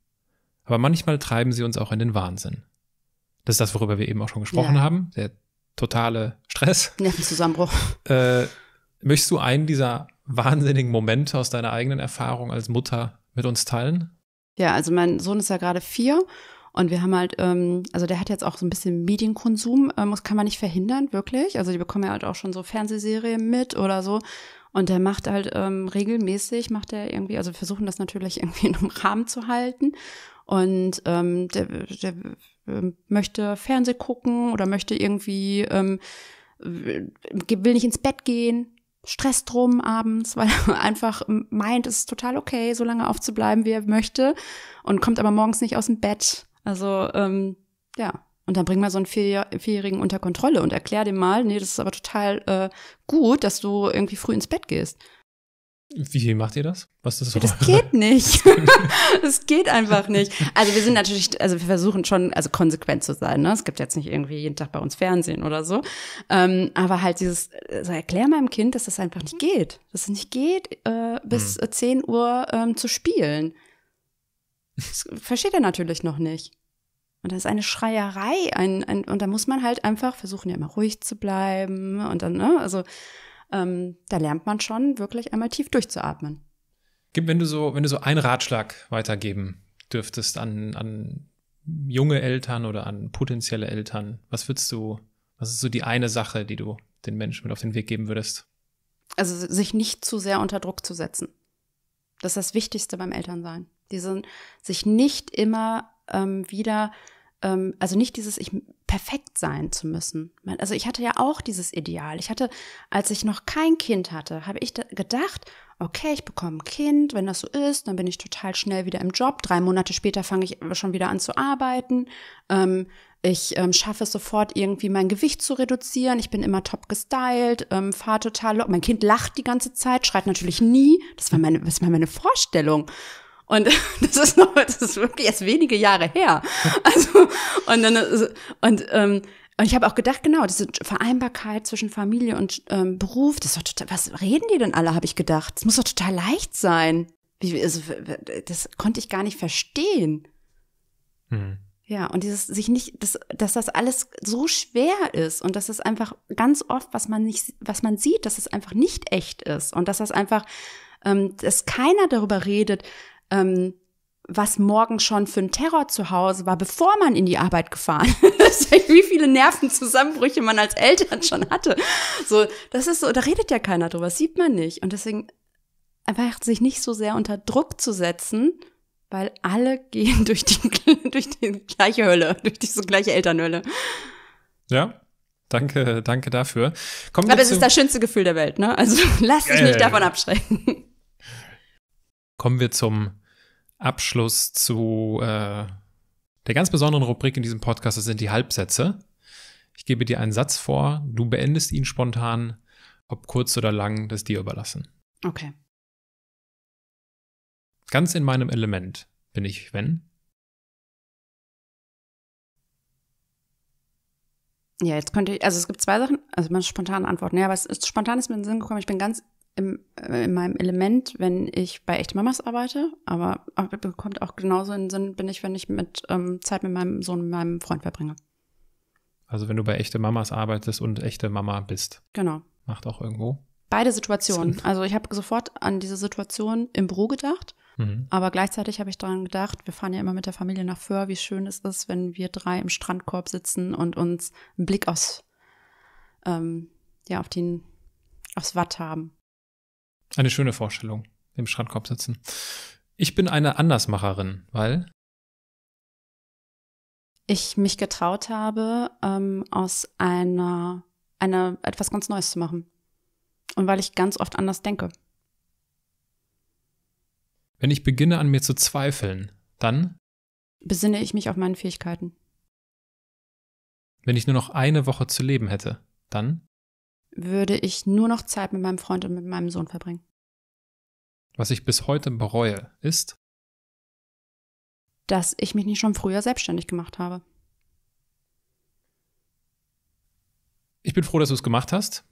Aber manchmal treiben sie uns auch in den Wahnsinn. Das ist das, worüber wir eben auch schon gesprochen ja. haben. Der totale Stress. Nervenzusammenbruch. [laughs] Äh, möchtest du einen dieser wahnsinnigen Momente aus deiner eigenen Erfahrung als Mutter mit uns teilen? Ja, also mein Sohn ist ja gerade vier und wir haben halt, ähm, also der hat jetzt auch so ein bisschen Medienkonsum, ähm, das kann man nicht verhindern, wirklich. Also die bekommen ja halt auch schon so Fernsehserien mit oder so. Und der macht halt ähm, regelmäßig, macht er irgendwie, also versuchen das natürlich [laughs] irgendwie in einem Rahmen zu halten. Und ähm, der, der äh, möchte Fernseh gucken oder möchte irgendwie, ähm, will nicht ins Bett gehen, Stress drum abends, [laughs] weil er einfach meint, es ist total okay, so lange aufzubleiben, wie er möchte und kommt aber morgens nicht aus dem Bett. Also ähm, ja, und dann bring mal so einen Vierjährigen unter Kontrolle und erklär dem mal, nee, das ist aber total äh, gut, dass du irgendwie früh ins Bett gehst. Wie macht ihr das? Was ist das? Das [laughs] geht nicht. [laughs] das geht einfach nicht. Also wir sind natürlich, also wir versuchen schon, also konsequent zu sein. Ne? Es gibt jetzt nicht irgendwie jeden Tag bei uns Fernsehen oder so. Ähm, aber halt dieses, also erklär meinem Kind, dass das einfach nicht geht. Dass es nicht geht, äh, bis hm. 10 Uhr ähm, zu spielen. [laughs] Das versteht er natürlich noch nicht. Und das ist eine Schreierei. Ein, ein, und da muss man halt einfach versuchen, ja immer ruhig zu bleiben. Und dann, ne? Also ähm, da lernt man schon wirklich einmal tief durchzuatmen. Gib, wenn du so, wenn du so einen Ratschlag weitergeben dürftest an, an junge Eltern oder an potenzielle Eltern, was würdest du, was ist so die eine Sache, die du den Menschen mit auf den Weg geben würdest? Also sich nicht zu sehr unter Druck zu setzen. Das ist das Wichtigste beim Elternsein. Diesen, sich nicht immer ähm, wieder, ähm, also nicht dieses, ich perfekt sein zu müssen. Also ich hatte ja auch dieses Ideal. Ich hatte, als ich noch kein Kind hatte, habe ich gedacht, okay, ich bekomme ein Kind, wenn das so ist, dann bin ich total schnell wieder im Job. Drei Monate später fange ich schon wieder an zu arbeiten. Ähm, ich ähm, schaffe es sofort, irgendwie mein Gewicht zu reduzieren. Ich bin immer top gestylt, ähm, fahre total locker. Mein Kind lacht die ganze Zeit, schreit natürlich nie. Das war meine, das war meine Vorstellung. Und [laughs] das ist noch, das ist wirklich erst wenige Jahre her. Also, und dann, und, ähm, und ich habe auch gedacht, genau, diese Vereinbarkeit zwischen Familie und ähm, Beruf, das ist doch total, was reden die denn alle, habe ich gedacht. Das muss doch total leicht sein. Wie, also, das konnte ich gar nicht verstehen. Hm. Ja, und dieses sich nicht, dass, dass das alles so schwer ist und dass es das einfach ganz oft, was man nicht, was man sieht, dass es das einfach nicht echt ist und dass das einfach, ähm, dass keiner darüber redet, ähm, was morgen schon für ein Terror zu Hause war, bevor man in die Arbeit gefahren [laughs] ist. Wie viele Nervenzusammenbrüche man als Eltern schon hatte. So, das ist so, da redet ja keiner drüber, das sieht man nicht. Und deswegen einfach sich nicht so sehr unter Druck zu setzen, weil alle [laughs] gehen durch die, durch die gleiche Hölle, durch diese gleiche Elternhölle. Ja, danke, danke dafür. Kommt Aber es ist das schönste Gefühl der Welt, ne? Also [laughs] lass dich äh, nicht davon abschrecken. Kommen wir zum Abschluss zu äh, der ganz besonderen Rubrik in diesem Podcast, das sind die Halbsätze. Ich gebe dir einen Satz vor, du beendest ihn spontan, ob kurz oder lang, das dir überlassen. Okay. Ganz in meinem Element bin ich, wenn? Ja, jetzt könnte ich, also es gibt zwei Sachen, also man spontan antworten, ja, aber es ist, spontan ist mir in den Sinn gekommen, ich bin ganz im, äh, in meinem Element, wenn ich bei Echt Mamas arbeite, aber, aber bekommt auch genauso in den Sinn, bin ich, wenn ich mit ähm, Zeit mit meinem Sohn, mit meinem Freund verbringe. Also wenn du bei echte Mamas arbeitest und echte Mama bist. Genau. Macht auch irgendwo. Beide Situationen. Also ich habe sofort an diese Situation im Büro gedacht, mhm. aber gleichzeitig habe ich daran gedacht, wir fahren ja immer mit der Familie nach Föhr, wie schön es ist, wenn wir drei im Strandkorb sitzen und uns einen Blick aufs, ähm, ja, auf den, aufs Watt haben. Eine schöne Vorstellung, im Strandkorb sitzen. Ich bin eine Andersmacherin, weil ich mich getraut habe, ähm, aus einer, einer etwas ganz Neues zu machen. Und weil ich ganz oft anders denke. Wenn ich beginne an mir zu zweifeln, dann besinne ich mich auf meine Fähigkeiten. Wenn ich nur noch eine Woche zu leben hätte, dann würde ich nur noch Zeit mit meinem Freund und mit meinem Sohn verbringen. Was ich bis heute bereue, ist, dass ich mich nicht schon früher selbstständig gemacht habe. Ich bin froh, dass du es gemacht hast.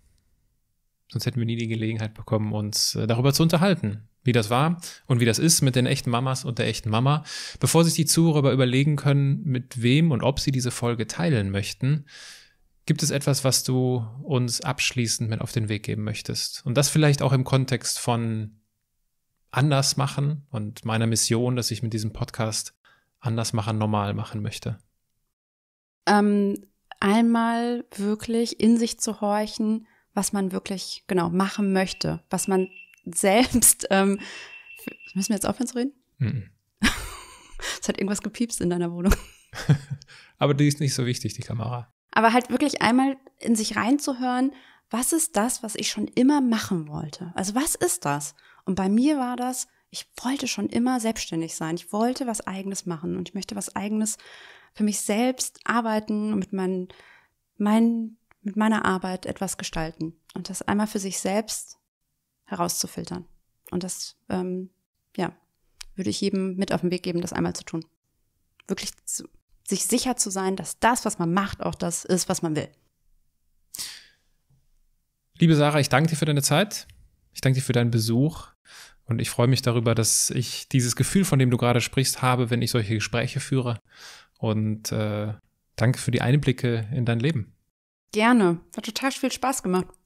Sonst hätten wir nie die Gelegenheit bekommen, uns äh, darüber zu unterhalten, wie das war und wie das ist mit den echten Mamas und der echten Mama. Bevor sich die Zuhörer überlegen können, mit wem und ob sie diese Folge teilen möchten, Gibt es etwas, was du uns abschließend mit auf den Weg geben möchtest? Und das vielleicht auch im Kontext von anders machen und meiner Mission, dass ich mit diesem Podcast anders machen, normal machen möchte. Ähm, einmal wirklich in sich zu horchen, was man wirklich genau machen möchte, was man [laughs] selbst. Ähm, müssen wir jetzt aufhören zu reden? Mhm. [laughs] es hat irgendwas gepiepst in deiner Wohnung. [laughs] Aber die ist nicht so wichtig, die Kamera. Aber halt wirklich einmal in sich reinzuhören, was ist das, was ich schon immer machen wollte? Also was ist das? Und bei mir war das, ich wollte schon immer selbstständig sein. Ich wollte was eigenes machen und ich möchte was eigenes für mich selbst arbeiten und mit, mein, mein, mit meiner Arbeit etwas gestalten. Und das einmal für sich selbst herauszufiltern. Und das, ähm, ja, würde ich jedem mit auf den Weg geben, das einmal zu tun. Wirklich zu, sich sicher zu sein, dass das, was man macht, auch das ist, was man will. Liebe Sarah, ich danke dir für deine Zeit. Ich danke dir für deinen Besuch. Und ich freue mich darüber, dass ich dieses Gefühl, von dem du gerade sprichst, habe, wenn ich solche Gespräche führe. Und äh, danke für die Einblicke in dein Leben. Gerne. Hat total viel Spaß gemacht.